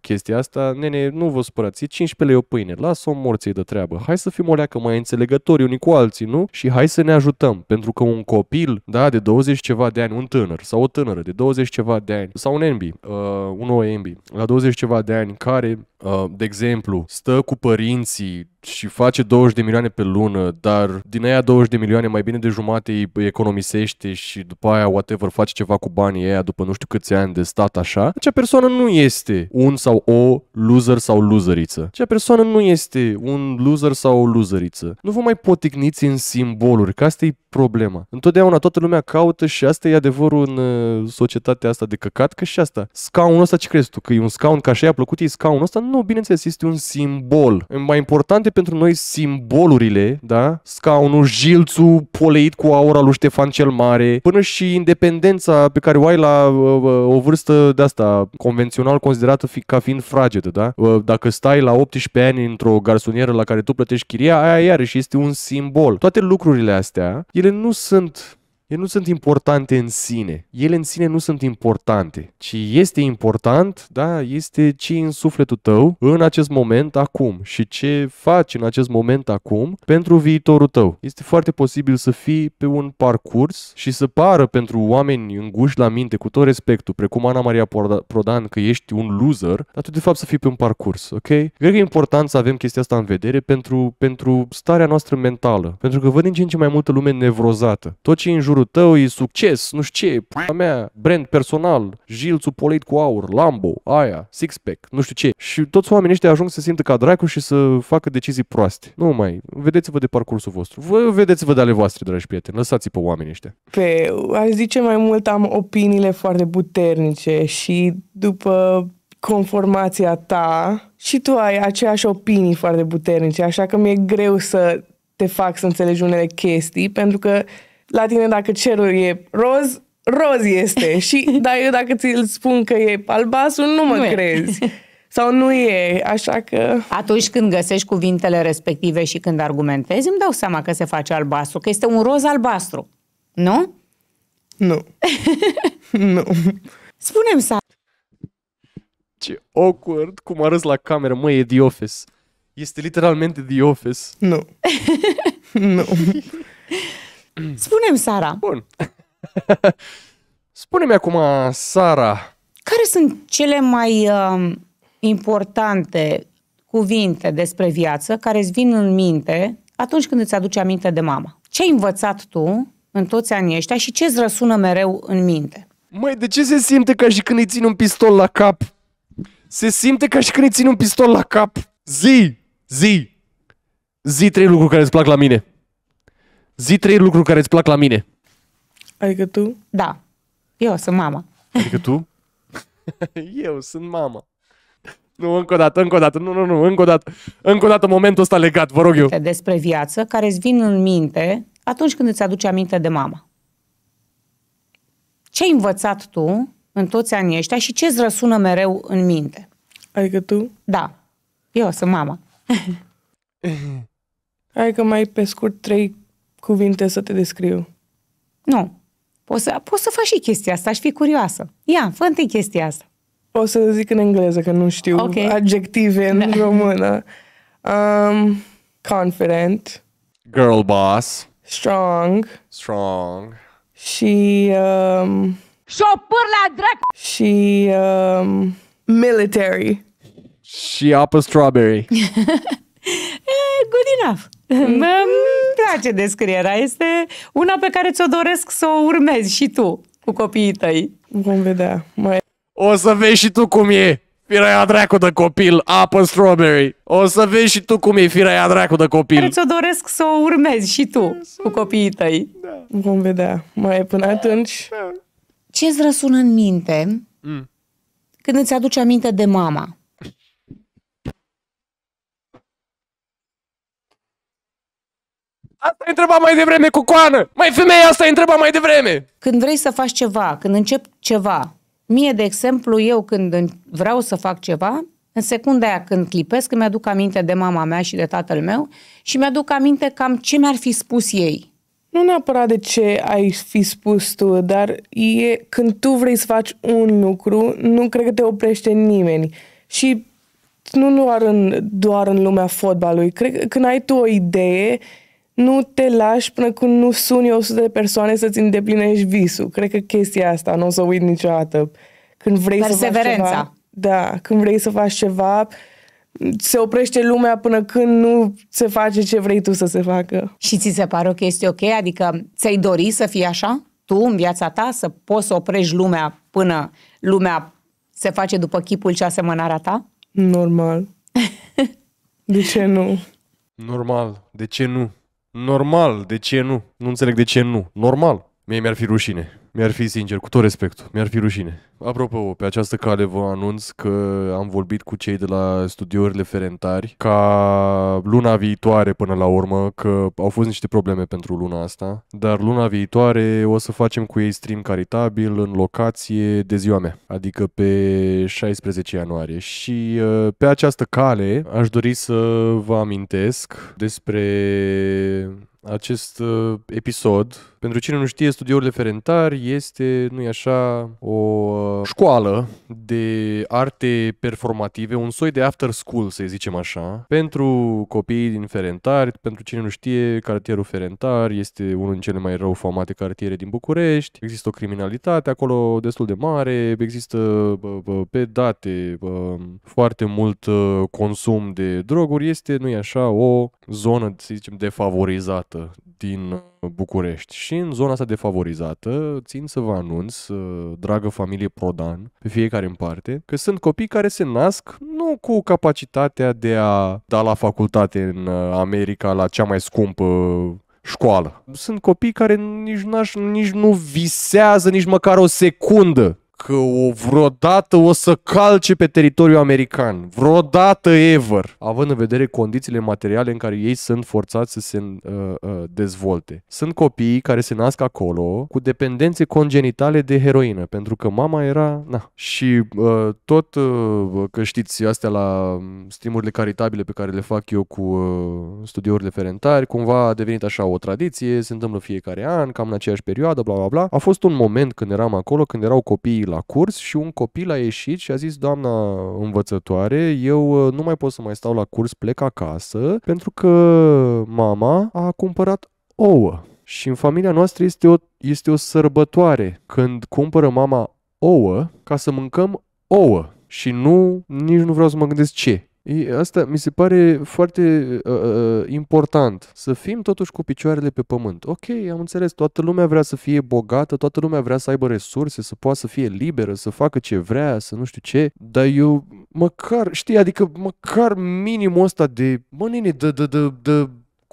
chestia asta, nene, nu vă jos părați, 15 lei o pâine, lasă-o morții de treabă. Hai să fim o leacă mai înțelegători unii cu alții, nu? Și hai să ne ajutăm, pentru că un copil, da, de 20 ceva de ani, un tânăr sau o tânără de 20 ceva de ani, sau un embi, uh, un OMB, la 20 ceva de ani, care, uh, de exemplu, stă cu părinții și face 20 de milioane pe lună, dar din aia 20 de milioane, mai bine de jumate îi economisește și după aia, whatever, face ceva cu banii aia după nu știu câți ani de stat așa, acea persoană nu este un sau o loser sau loseriță. Acea persoană nu este un loser sau o loseriță. Nu vă mai poticniți în simboluri, că asta e problema. Întotdeauna toată lumea caută și asta e adevărul în uh, societatea asta de căcat, că și asta. Scaunul ăsta ce crezi tu? Că e un scaun ca și a plăcut, e scaunul ăsta? Nu, bineînțeles, este un simbol. Mai important e pentru noi simbolurile, da? Scaunul, jilțul poleit cu aura lui Ștefan cel Mare, până și independența pe care o ai la uh, uh, o vârstă de asta convențional considerată fi, ca fiind fragedă, da? Uh, dacă stai la 18 ani într-o garsonieră la care tu plătești chiria, aia iarăși este un simbol. Toate lucrurile astea, ele nu sunt ele nu sunt importante în sine. Ele în sine nu sunt importante, ci este important, da, este ce e în sufletul tău în acest moment acum și ce faci în acest moment acum pentru viitorul tău. Este foarte posibil să fii pe un parcurs și să pară pentru oameni înguși la minte, cu tot respectul, precum Ana Maria Prodan, că ești un loser, dar tu de fapt să fii pe un parcurs, ok? Cred că e important să avem chestia asta în vedere pentru, pentru starea noastră mentală, pentru că văd din ce în ce mai multă lume nevrozată. Tot ce e în jur jurul tău e succes, nu știu ce, p-a mea, brand personal, jilțu polit cu aur, Lambo, aia, six-pack, nu știu ce. Și toți oamenii ăștia ajung să simtă ca dracu și să facă decizii proaste. Nu mai, vedeți-vă de parcursul vostru. Vă vedeți-vă de ale voastre, dragi prieteni, lăsați-i pe oamenii ăștia. Pe, aș zice mai mult, am opiniile foarte puternice și după conformația ta și tu ai aceeași opinii foarte puternice, așa că mi-e greu să te fac să înțelegi unele chestii, pentru că la tine dacă cerul e roz, roz este. Și dar eu dacă ți-l spun că e albastru, nu mă nu crezi. E. Sau nu e, așa că... Atunci când găsești cuvintele respective și când argumentezi, îmi dau seama că se face albastru, că este un roz albastru. Nu? Nu. nu. Spune-mi, Ce awkward cum arăți la cameră, mă, e The Office. Este literalmente The Office. Nu. nu. Spune-mi, Sara. Bun. Spune-mi acum, Sara. Care sunt cele mai uh, importante cuvinte despre viață care îți vin în minte atunci când îți aduci aminte de mama? Ce ai învățat tu în toți anii ăștia și ce îți răsună mereu în minte? Măi, de ce se simte ca și când îi țin un pistol la cap? Se simte ca și când îi țin un pistol la cap. Zi! Zi! Zi trei lucruri care îți plac la mine. Zi trei lucruri care îți plac la mine. Adică tu? Da. Eu sunt mama. Adică tu? Eu sunt mama. Nu, încă o dată, încă o dată, nu, nu, nu, încă o dată, încă o dată momentul ăsta legat, vă rog eu. Despre viață care îți vin în minte atunci când îți aduce aminte de mama. Ce ai învățat tu în toți anii ăștia și ce îți răsună mereu în minte? Adică tu? Da. Eu sunt mama. adică mai pe scurt trei cuvinte să te descriu. Nu. Poți să, poți să faci și chestia asta, aș fi curioasă. Ia, fă întâi chestia asta. O să zic în engleză, că nu știu okay. adjective în da. română. Um, confident. Girl boss. Strong. Strong. Și... Um, Șopâr la drac! Și... Um, military. Și apă strawberry. Eh, good enough. Mă mm. place descrierea. Este una pe care ți-o doresc să o urmezi și tu cu copiii tăi. Vom vedea. Mai... O să vezi și tu cum e firaia dracu de copil, apă strawberry. O să vezi și tu cum e firaia dracu de copil. Care ți-o doresc să o urmezi și tu cu copiii tăi. Da. Vom vedea. Mai până atunci... Da. Ce-ți răsună în minte mm. când îți aduce aminte de mama? Asta ai întrebat mai devreme cu coană. Mai femeia asta ai întreba mai devreme. Când vrei să faci ceva, când încep ceva, mie, de exemplu, eu când vreau să fac ceva, în secunda aia când clipesc, îmi aduc aminte de mama mea și de tatăl meu și mi-aduc aminte cam ce mi-ar fi spus ei. Nu neapărat de ce ai fi spus tu, dar e când tu vrei să faci un lucru, nu cred că te oprește nimeni. Și nu doar în, doar în lumea fotbalului. Cred că când ai tu o idee nu te lași până când nu suni 100 de persoane să-ți îndeplinești visul. Cred că chestia asta nu o să uit niciodată. Când vrei Perseverența. să faci ceva, da, când vrei să faci ceva, se oprește lumea până când nu se face ce vrei tu să se facă. Și ți se pare o chestie ok? Adică ți-ai dori să fie așa? Tu, în viața ta, să poți să oprești lumea până lumea se face după chipul și asemănarea ta? Normal. De ce nu? Normal. De ce nu? Normal, de ce nu? Nu înțeleg de ce nu. Normal. Mie mi-ar fi rușine. Mi-ar fi sincer, cu tot respectul, mi-ar fi rușine. Apropo, pe această cale vă anunț că am vorbit cu cei de la studiourile Ferentari ca luna viitoare până la urmă, că au fost niște probleme pentru luna asta, dar luna viitoare o să facem cu ei stream caritabil în locație de ziua mea, adică pe 16 ianuarie. Și uh, pe această cale aș dori să vă amintesc despre acest uh, episod. Pentru cine nu știe, studiourile referentar, este, nu-i așa, o uh, școală de arte performative, un soi de after school, să zicem așa, pentru copiii din Ferentari. Pentru cine nu știe, cartierul Ferentar este unul din cele mai rău famate cartiere din București. Există o criminalitate acolo destul de mare, există pe date foarte mult uh, consum de droguri. Este, nu-i așa, o zonă, să zicem, defavorizată artă din uh, București și în zona asta defavorizată țin să vă anunț, uh, dragă familie Prodan, pe fiecare în parte, că sunt copii care se nasc nu cu capacitatea de a da la facultate în uh, America la cea mai scumpă școală. Sunt copii care nici, nici nu visează nici măcar o secundă că o, vreodată o să calce pe teritoriul american. Vreodată ever. Având în vedere condițiile materiale în care ei sunt forțați să se uh, uh, dezvolte. Sunt copii care se nasc acolo cu dependențe congenitale de heroină, pentru că mama era... Na. Și uh, tot, uh, că știți, astea la um, streamurile caritabile pe care le fac eu cu uh, studiourile ferentari, cumva a devenit așa o tradiție, se întâmplă fiecare an, cam în aceeași perioadă, bla bla bla. A fost un moment când eram acolo, când erau copiii copiii la curs și un copil a ieșit și a zis, doamna învățătoare, eu uh, nu mai pot să mai stau la curs, plec acasă, pentru că mama a cumpărat ouă. Și în familia noastră este o, este o sărbătoare când cumpără mama ouă ca să mâncăm ouă și nu, nici nu vreau să mă gândesc ce. E, asta mi se pare foarte uh, uh, uh, important. Să fim totuși cu picioarele pe pământ. Ok, am înțeles, toată lumea vrea să fie bogată, toată lumea vrea să aibă resurse, să poată să fie liberă, să facă ce vrea, să nu știu ce, dar eu măcar, știi, adică măcar minimul ăsta de, mă nene, de, de, de, de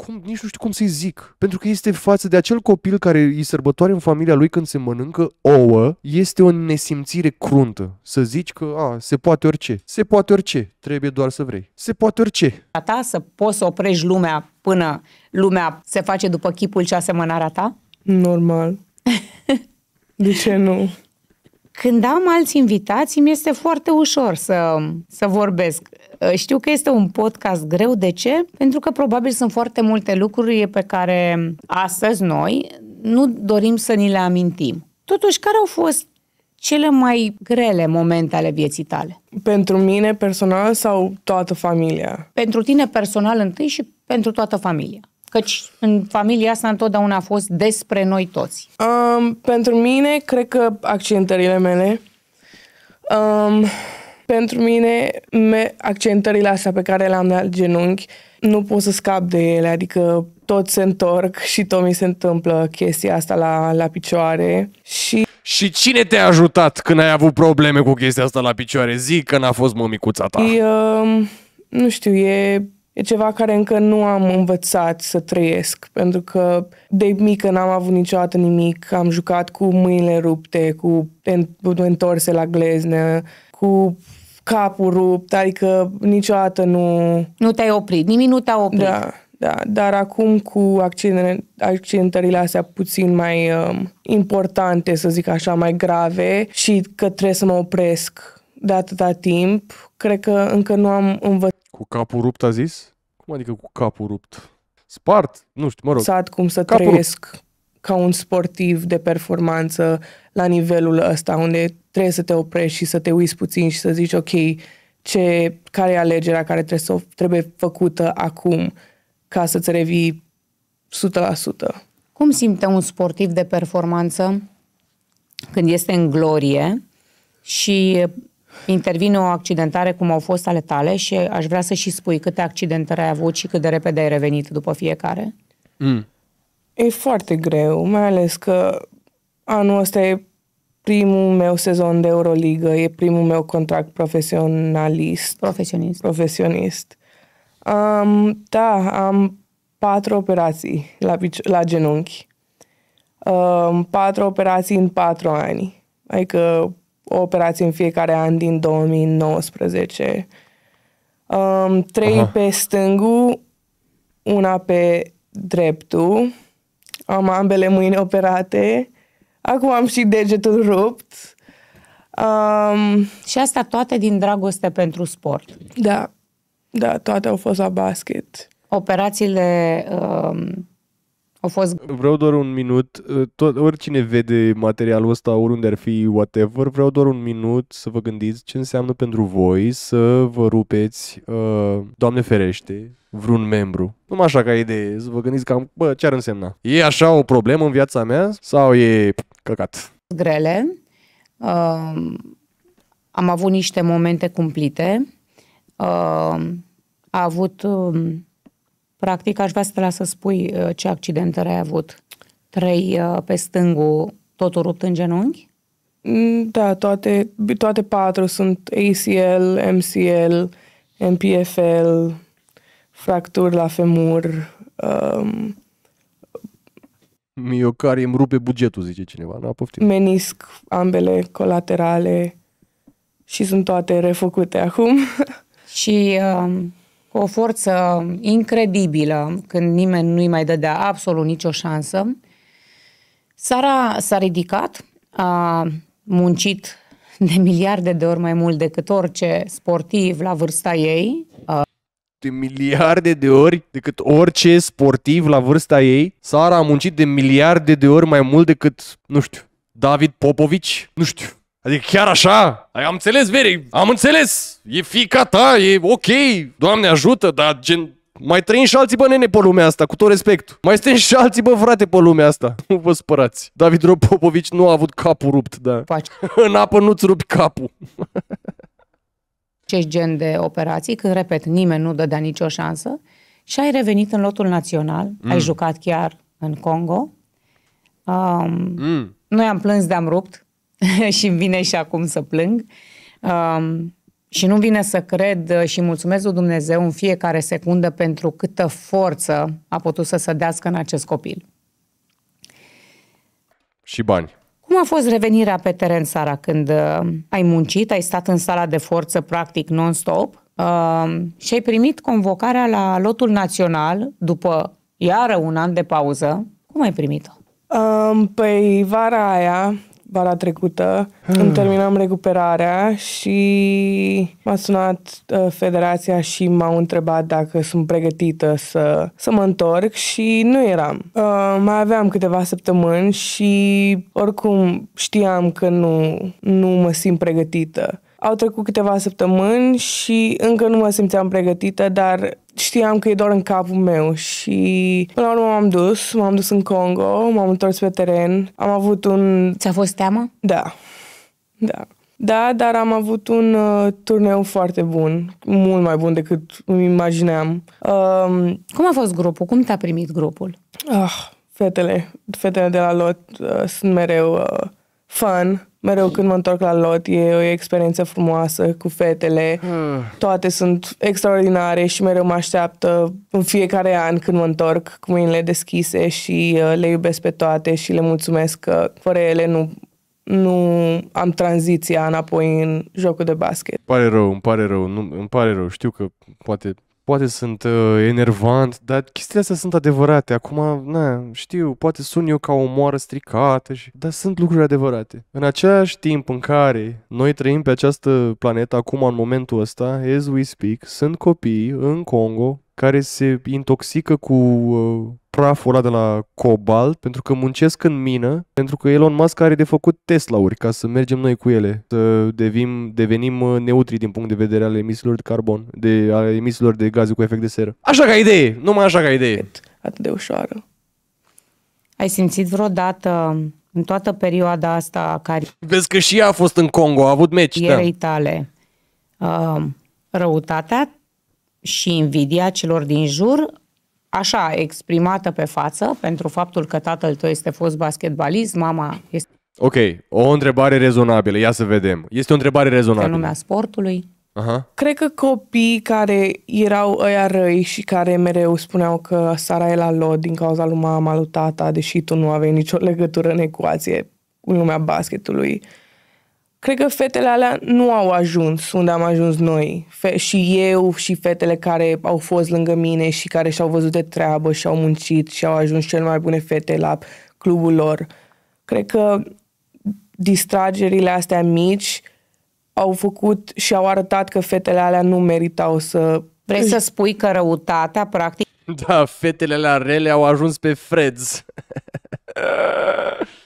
cum, nici nu știu cum să-i zic. Pentru că este față de acel copil care îi sărbătoare în familia lui când se mănâncă ouă, este o nesimțire cruntă. Să zici că a, se poate orice. Se poate orice. Trebuie doar să vrei. Se poate orice. A ta să poți să oprești lumea până lumea se face după chipul ce asemănarea ta? Normal. de ce nu? Când am alți invitați, mi este foarte ușor să, să vorbesc. Eh, știu că este un podcast greu, de ce? Pentru că probabil sunt foarte multe lucruri pe care astăzi noi nu dorim să ni le amintim. Totuși, care au fost cele mai grele momente ale vieții tale? Pentru mine personal sau toată familia? Pentru tine personal întâi și pentru toată familia. Căci în familia asta întotdeauna a fost despre noi toți. Um, pentru mine, cred că accidentările mele. Um, pentru mine, accentările astea pe care le-am la genunchi, nu pot să scap de ele, adică tot se întorc și tot mi se întâmplă chestia asta la, la picioare. Și și cine te-a ajutat când ai avut probleme cu chestia asta la picioare? Zi că n-a fost mămicuța ta. E, uh, nu știu, e, e ceva care încă nu am învățat să trăiesc, pentru că de mică n-am avut niciodată nimic. Am jucat cu mâinile rupte, cu întorse la gleznă, cu capul rupt, adică niciodată nu... Nu te-ai oprit, nimic nu te-a oprit. Da, da, dar acum cu accidentările astea puțin mai um, importante, să zic așa, mai grave și că trebuie să mă opresc de atâta timp, cred că încă nu am învățat. Cu capul rupt a zis? Cum adică cu capul rupt? Spart? Nu știu, mă rog. Sat cum să capul trăiesc. Rupt ca un sportiv de performanță la nivelul ăsta, unde trebuie să te oprești și să te uiți puțin și să zici, ok, ce, care e alegerea care trebuie, să, trebuie făcută acum ca să-ți revii 100%. Cum simte un sportiv de performanță când este în glorie și intervine o accidentare cum au fost ale tale și aș vrea să și spui câte accidentări ai avut și cât de repede ai revenit după fiecare? Mm e foarte greu, mai ales că anul ăsta e primul meu sezon de Euroligă, e primul meu contract profesionalist. Profesionist. Profesionist. Um, da, am patru operații la, la genunchi. Um, patru operații în patru ani. Adică o operație în fiecare an din 2019. Um, trei Aha. pe stângul, una pe dreptul am ambele mâini operate. Acum am și degetul rupt. Um, și asta toate din dragoste pentru sport. Da, da, toate au fost la basket. Operațiile um, au fost... Vreau doar un minut, uh, tot, oricine vede materialul ăsta, oriunde ar fi, whatever, vreau doar un minut să vă gândiți ce înseamnă pentru voi să vă rupeți, uh, Doamne ferește, vreun membru. Numai așa ca idee, să vă gândiți cam, bă, ce ar însemna? E așa o problemă în viața mea sau e căcat? Grele. Uh, am avut niște momente cumplite. Uh, a avut, uh, practic, aș vrea să te las să spui uh, ce accidentări ai avut. Trei uh, pe stângul, totul rupt în genunchi? Mm, da, toate, toate patru sunt ACL, MCL, MPFL, fracturi la femur, um, Miocarie îmi rupe bugetul, zice cineva, n-a da, poftit. Menisc, ambele colaterale și sunt toate refăcute acum. și um, cu o forță incredibilă, când nimeni nu-i mai dădea absolut nicio șansă, Sara s-a ridicat, a muncit de miliarde de ori mai mult decât orice sportiv la vârsta ei, de miliarde de ori decât orice sportiv la vârsta ei. Sara a muncit de miliarde de ori mai mult decât, nu știu, David Popovici, nu știu. Adică chiar așa? Am înțeles, Veri, am înțeles. E fica ta, e ok, Doamne ajută, dar gen, mai trăim și alții, bă, nene, pe lumea asta, cu tot respect. Mai suntem și alții, bă, frate, pe lumea asta. Nu vă spărați. David Ropopovici nu a avut capul rupt, da. Faci. În apă nu-ți rupi capul. acest gen de operații, când, repet, nimeni nu dădea nicio șansă, și ai revenit în lotul național, mm. ai jucat chiar în Congo. Um, mm. Noi am plâns de-am rupt și vine și acum să plâng. Um, și nu vine să cred și mulțumesc lui Dumnezeu în fiecare secundă pentru câtă forță a putut să dească în acest copil. Și bani. Cum a fost revenirea pe teren, Sara, când uh, ai muncit, ai stat în sala de forță practic non-stop uh, și ai primit convocarea la lotul național după iară un an de pauză? Cum ai primit-o? Um, păi vara aia vara trecută. Îmi ah. terminam recuperarea și m-a sunat uh, federația și m-au întrebat dacă sunt pregătită să, să mă întorc și nu eram. Uh, mai aveam câteva săptămâni și oricum știam că nu, nu mă simt pregătită. Au trecut câteva săptămâni și încă nu mă simțeam pregătită, dar știam că e doar în capul meu și până la urmă m-am dus, m-am dus în Congo, m-am întors pe teren, am avut un... Ți-a fost teamă? Da, da. Da, dar am avut un uh, turneu foarte bun, mult mai bun decât îmi imagineam. Uh, Cum a fost grupul? Cum te-a primit grupul? uh, fetele, fetele de la lot uh, sunt mereu uh, fun mereu când mă întorc la lot, e o experiență frumoasă cu fetele. Hmm. Toate sunt extraordinare și mereu mă așteaptă în fiecare an când mă întorc cu mâinile deschise și uh, le iubesc pe toate și le mulțumesc că fără ele nu nu am tranziția înapoi în jocul de basket. Îmi pare rău, îmi pare rău, nu, îmi pare rău. Știu că poate poate sunt uh, enervant, dar chestiile astea sunt adevărate. Acum, na, știu, poate sun eu ca o moară stricată, și... dar sunt lucruri adevărate. În același timp în care noi trăim pe această planetă acum, în momentul ăsta, as we speak, sunt copii în Congo care se intoxică cu uh, praful ăla de la cobalt, pentru că muncesc în mină, pentru că Elon Musk are de făcut Tesla-uri ca să mergem noi cu ele, să devim, devenim uh, neutri din punct de vedere al emisiilor de carbon, de, al emisiilor de gaze cu efect de seră. Așa ca idee, numai așa ca idee. Atât de ușoară. Ai simțit vreodată în toată perioada asta care... Vezi că și ea a fost în Congo, a avut meci, da. tale. Uh, răutatea și invidia celor din jur așa exprimată pe față, pentru faptul că tatăl tău este fost basketbalist, mama este... Ok, o întrebare rezonabilă, ia să vedem. Este o întrebare rezonabilă. În lumea sportului. Aha. Cred că copiii care erau ăia răi și care mereu spuneau că Sara e la lot din cauza lui mama, lui tata, deși tu nu aveai nicio legătură în ecuație cu lumea basketului, uh, cred că fetele alea nu au ajuns unde am ajuns noi. Fe- și eu și fetele care au fost lângă mine și care și-au văzut de treabă și-au muncit și au ajuns cele mai bune fete la clubul lor. Cred că distragerile astea mici au făcut și au arătat că fetele alea nu meritau să... Vrei să spui că răutatea, practic... Da, fetele alea rele au ajuns pe Freds.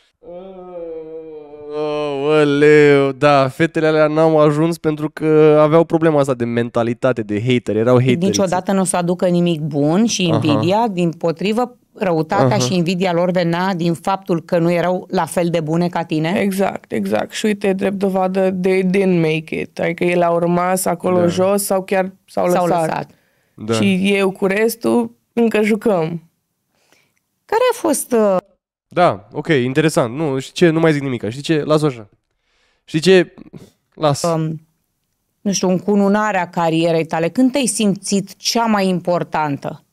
Oh, aleu, da, fetele alea n-au ajuns pentru că aveau problema asta de mentalitate, de hater, erau hateri. Niciodată nu o să aducă nimic bun și invidia, Aha. din potrivă, răutatea Aha. și invidia lor venea din faptul că nu erau la fel de bune ca tine? Exact, exact. Și uite, drept dovadă, they didn't make it. Adică ele au rămas acolo da. jos sau chiar s-au lăsat. S-au lăsat. Da. Și eu cu restul încă jucăm. Care a fost... Uh... Da, ok, interesant. Nu, știi ce? Nu mai zic nimic. Știi ce? Las-o așa. Știi ce? Las. Um, nu știu, cununarea carierei tale. Când te-ai simțit cea mai importantă?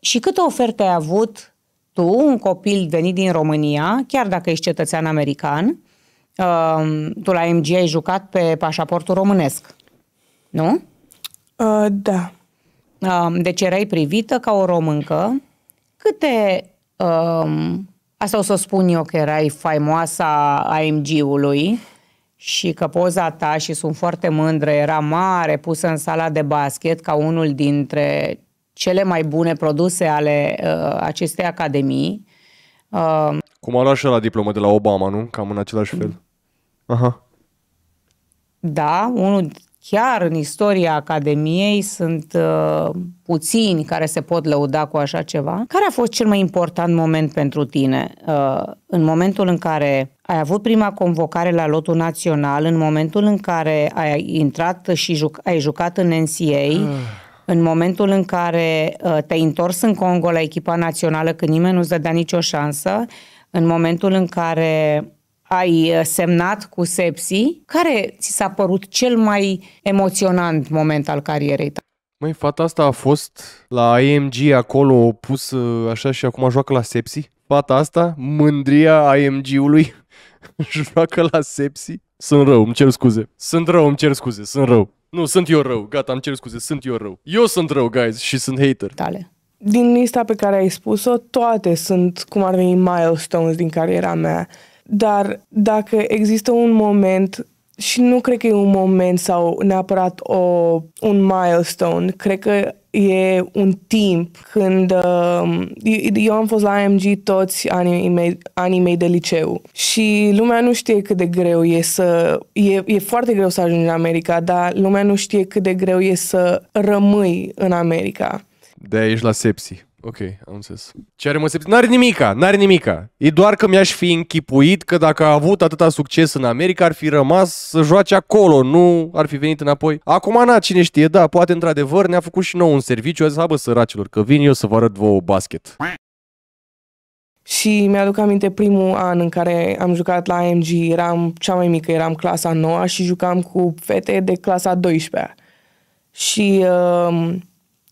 Și câte oferte ai avut tu, un copil venit din România, chiar dacă ești cetățean american, um, tu la MG ai jucat pe pașaportul românesc, nu? Uh, da. Um, deci erai privită ca o româncă. Câte Um, asta o să spun eu că erai faimoasa AMG-ului și că poza ta, și sunt foarte mândră, era mare, pusă în sala de basket ca unul dintre cele mai bune produse ale uh, acestei academii. Uh, Cum a luat și la diplomă de la Obama, nu? Cam în același fel. Aha. Da, unul chiar în istoria Academiei sunt uh, puțini care se pot lăuda cu așa ceva. Care a fost cel mai important moment pentru tine? Uh, în momentul în care ai avut prima convocare la lotul național, în momentul în care ai intrat și juc- ai jucat în NCA, uh. Ah. în momentul în care uh, te-ai întors în Congo la echipa națională când nimeni nu-ți dădea nicio șansă, în momentul în care ai uh, semnat cu Sepsi, care ți s-a părut cel mai emoționant moment al carierei tale? Măi, fata asta a fost la AMG acolo pus așa și acum joacă la Sepsi? Fata asta, mândria AMG-ului, joacă la Sepsi? Sunt rău, îmi cer scuze. Sunt rău, îmi cer scuze, sunt rău. Nu, sunt eu rău, gata, îmi cer scuze, sunt eu rău. Eu sunt rău, guys, și sunt hater. Tale. Din lista pe care ai spus-o, toate sunt, cum ar veni, milestones din cariera mea. Dar dacă există un moment și nu cred că e un moment sau neapărat o, un milestone, cred că e un timp când uh, eu am fost la IMG toți anii mei, anii mei de liceu și lumea nu știe cât de greu e să e, e foarte greu să ajungi în America, dar lumea nu știe cât de greu e să rămâi în America. De aici la sepsi. Ok, am înțeles. Ce a rămas? N-are nimica, n-are nimica. E doar că mi-aș fi închipuit că dacă a avut atâta succes în America, ar fi rămas să joace acolo, nu ar fi venit înapoi. Acum, na, cine știe, da, poate într-adevăr ne-a făcut și nou un serviciu, azi habă săracilor, că vin eu să vă arăt vouă basket. Și mi-aduc aminte primul an în care am jucat la AMG, eram cea mai mică, eram clasa 9 și jucam cu fete de clasa 12 Și uh,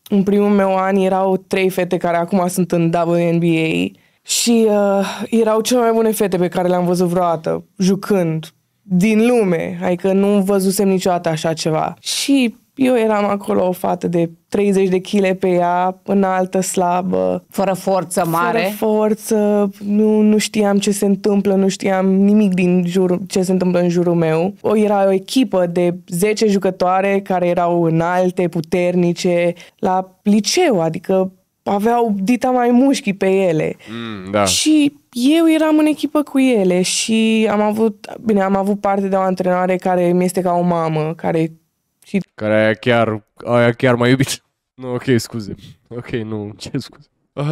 în primul meu an erau trei fete care acum sunt în WNBA și uh, erau cele mai bune fete pe care le-am văzut vreodată, jucând, din lume. Adică nu văzusem niciodată așa ceva. Și eu eram acolo o fată de 30 de kg pe ea, înaltă, slabă. Fără forță mare. Fără forță, nu, nu știam ce se întâmplă, nu știam nimic din jur, ce se întâmplă în jurul meu. O, era o echipă de 10 jucătoare care erau înalte, puternice, la liceu, adică aveau dita mai mușchi pe ele. Mm, da. Și eu eram în echipă cu ele și am avut, bine, am avut parte de o antrenare care mi este ca o mamă, care și... Care aia chiar, aia chiar mai iubit. Nu, ok, scuze. Ok, nu, ce scuze. Uh,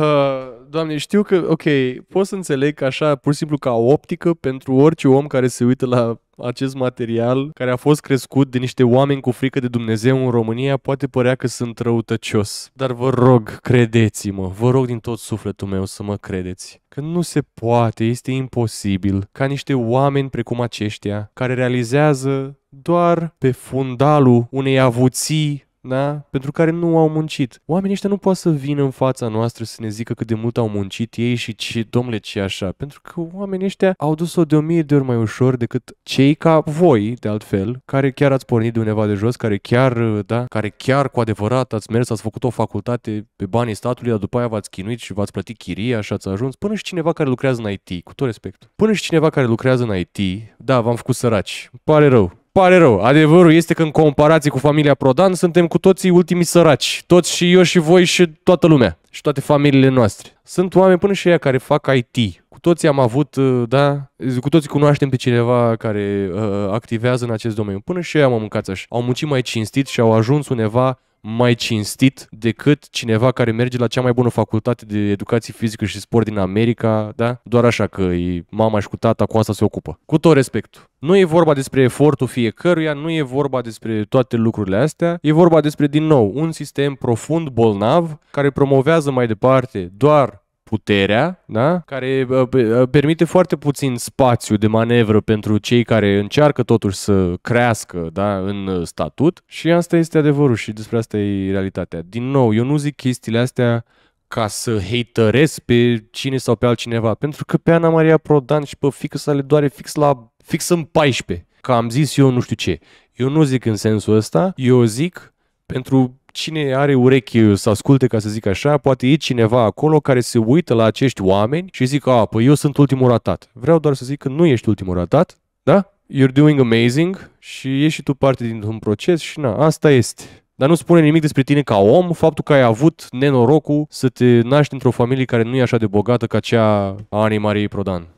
doamne, știu că, ok, pot să înțeleg că așa, pur și simplu ca optică pentru orice om care se uită la acest material, care a fost crescut de niște oameni cu frică de Dumnezeu în România, poate părea că sunt răutăcios. Dar vă rog, credeți-mă, vă rog din tot sufletul meu să mă credeți. Că nu se poate, este imposibil ca niște oameni precum aceștia, care realizează doar pe fundalul unei avuții da? pentru care nu au muncit. Oamenii ăștia nu pot să vină în fața noastră să ne zică cât de mult au muncit ei și ce, domnule, ce așa. Pentru că oamenii ăștia au dus-o de o mie de ori mai ușor decât cei ca voi, de altfel, care chiar ați pornit de undeva de jos, care chiar, da, care chiar cu adevărat ați mers, ați făcut o facultate pe banii statului, dar după aia v-ați chinuit și v-ați plătit chiria și ați ajuns. Până și cineva care lucrează în IT, cu tot respectul. Până și cineva care lucrează în IT, da, v-am făcut săraci. Pare rău pare rău. Adevărul este că în comparație cu familia Prodan suntem cu toții ultimii săraci. Toți și eu și voi și toată lumea și toate familiile noastre. Sunt oameni până și ei care fac IT. Cu toții am avut, uh, da, cu toții cunoaștem pe cineva care uh, activează în acest domeniu. Până și ei am mâncat așa. Au muncit mai cinstit și au ajuns undeva mai cinstit decât cineva care merge la cea mai bună facultate de educație fizică și sport din America, da? Doar așa că e mama și cu tata cu asta se ocupă. Cu tot respectul. Nu e vorba despre efortul fiecăruia, nu e vorba despre toate lucrurile astea, e vorba despre, din nou, un sistem profund bolnav care promovează mai departe doar puterea, da? care uh, uh, permite foarte puțin spațiu de manevră pentru cei care încearcă totuși să crească da? în uh, statut și asta este adevărul și despre asta e realitatea. Din nou, eu nu zic chestiile astea ca să hateresc pe cine sau pe altcineva, pentru că pe Ana Maria Prodan și pe fică să le doare fix, la, fix în 14, că am zis eu nu știu ce. Eu nu zic în sensul ăsta, eu zic pentru cine are urechi să asculte, ca să zic așa, poate e cineva acolo care se uită la acești oameni și zic, a, păi eu sunt ultimul ratat. Vreau doar să zic că nu ești ultimul ratat, da? You're doing amazing și ești și tu parte dintr-un proces și na, asta este. Dar nu spune nimic despre tine ca om, faptul că ai avut nenorocul să te naști într-o familie care nu e așa de bogată ca cea a Anii Mariei Prodan.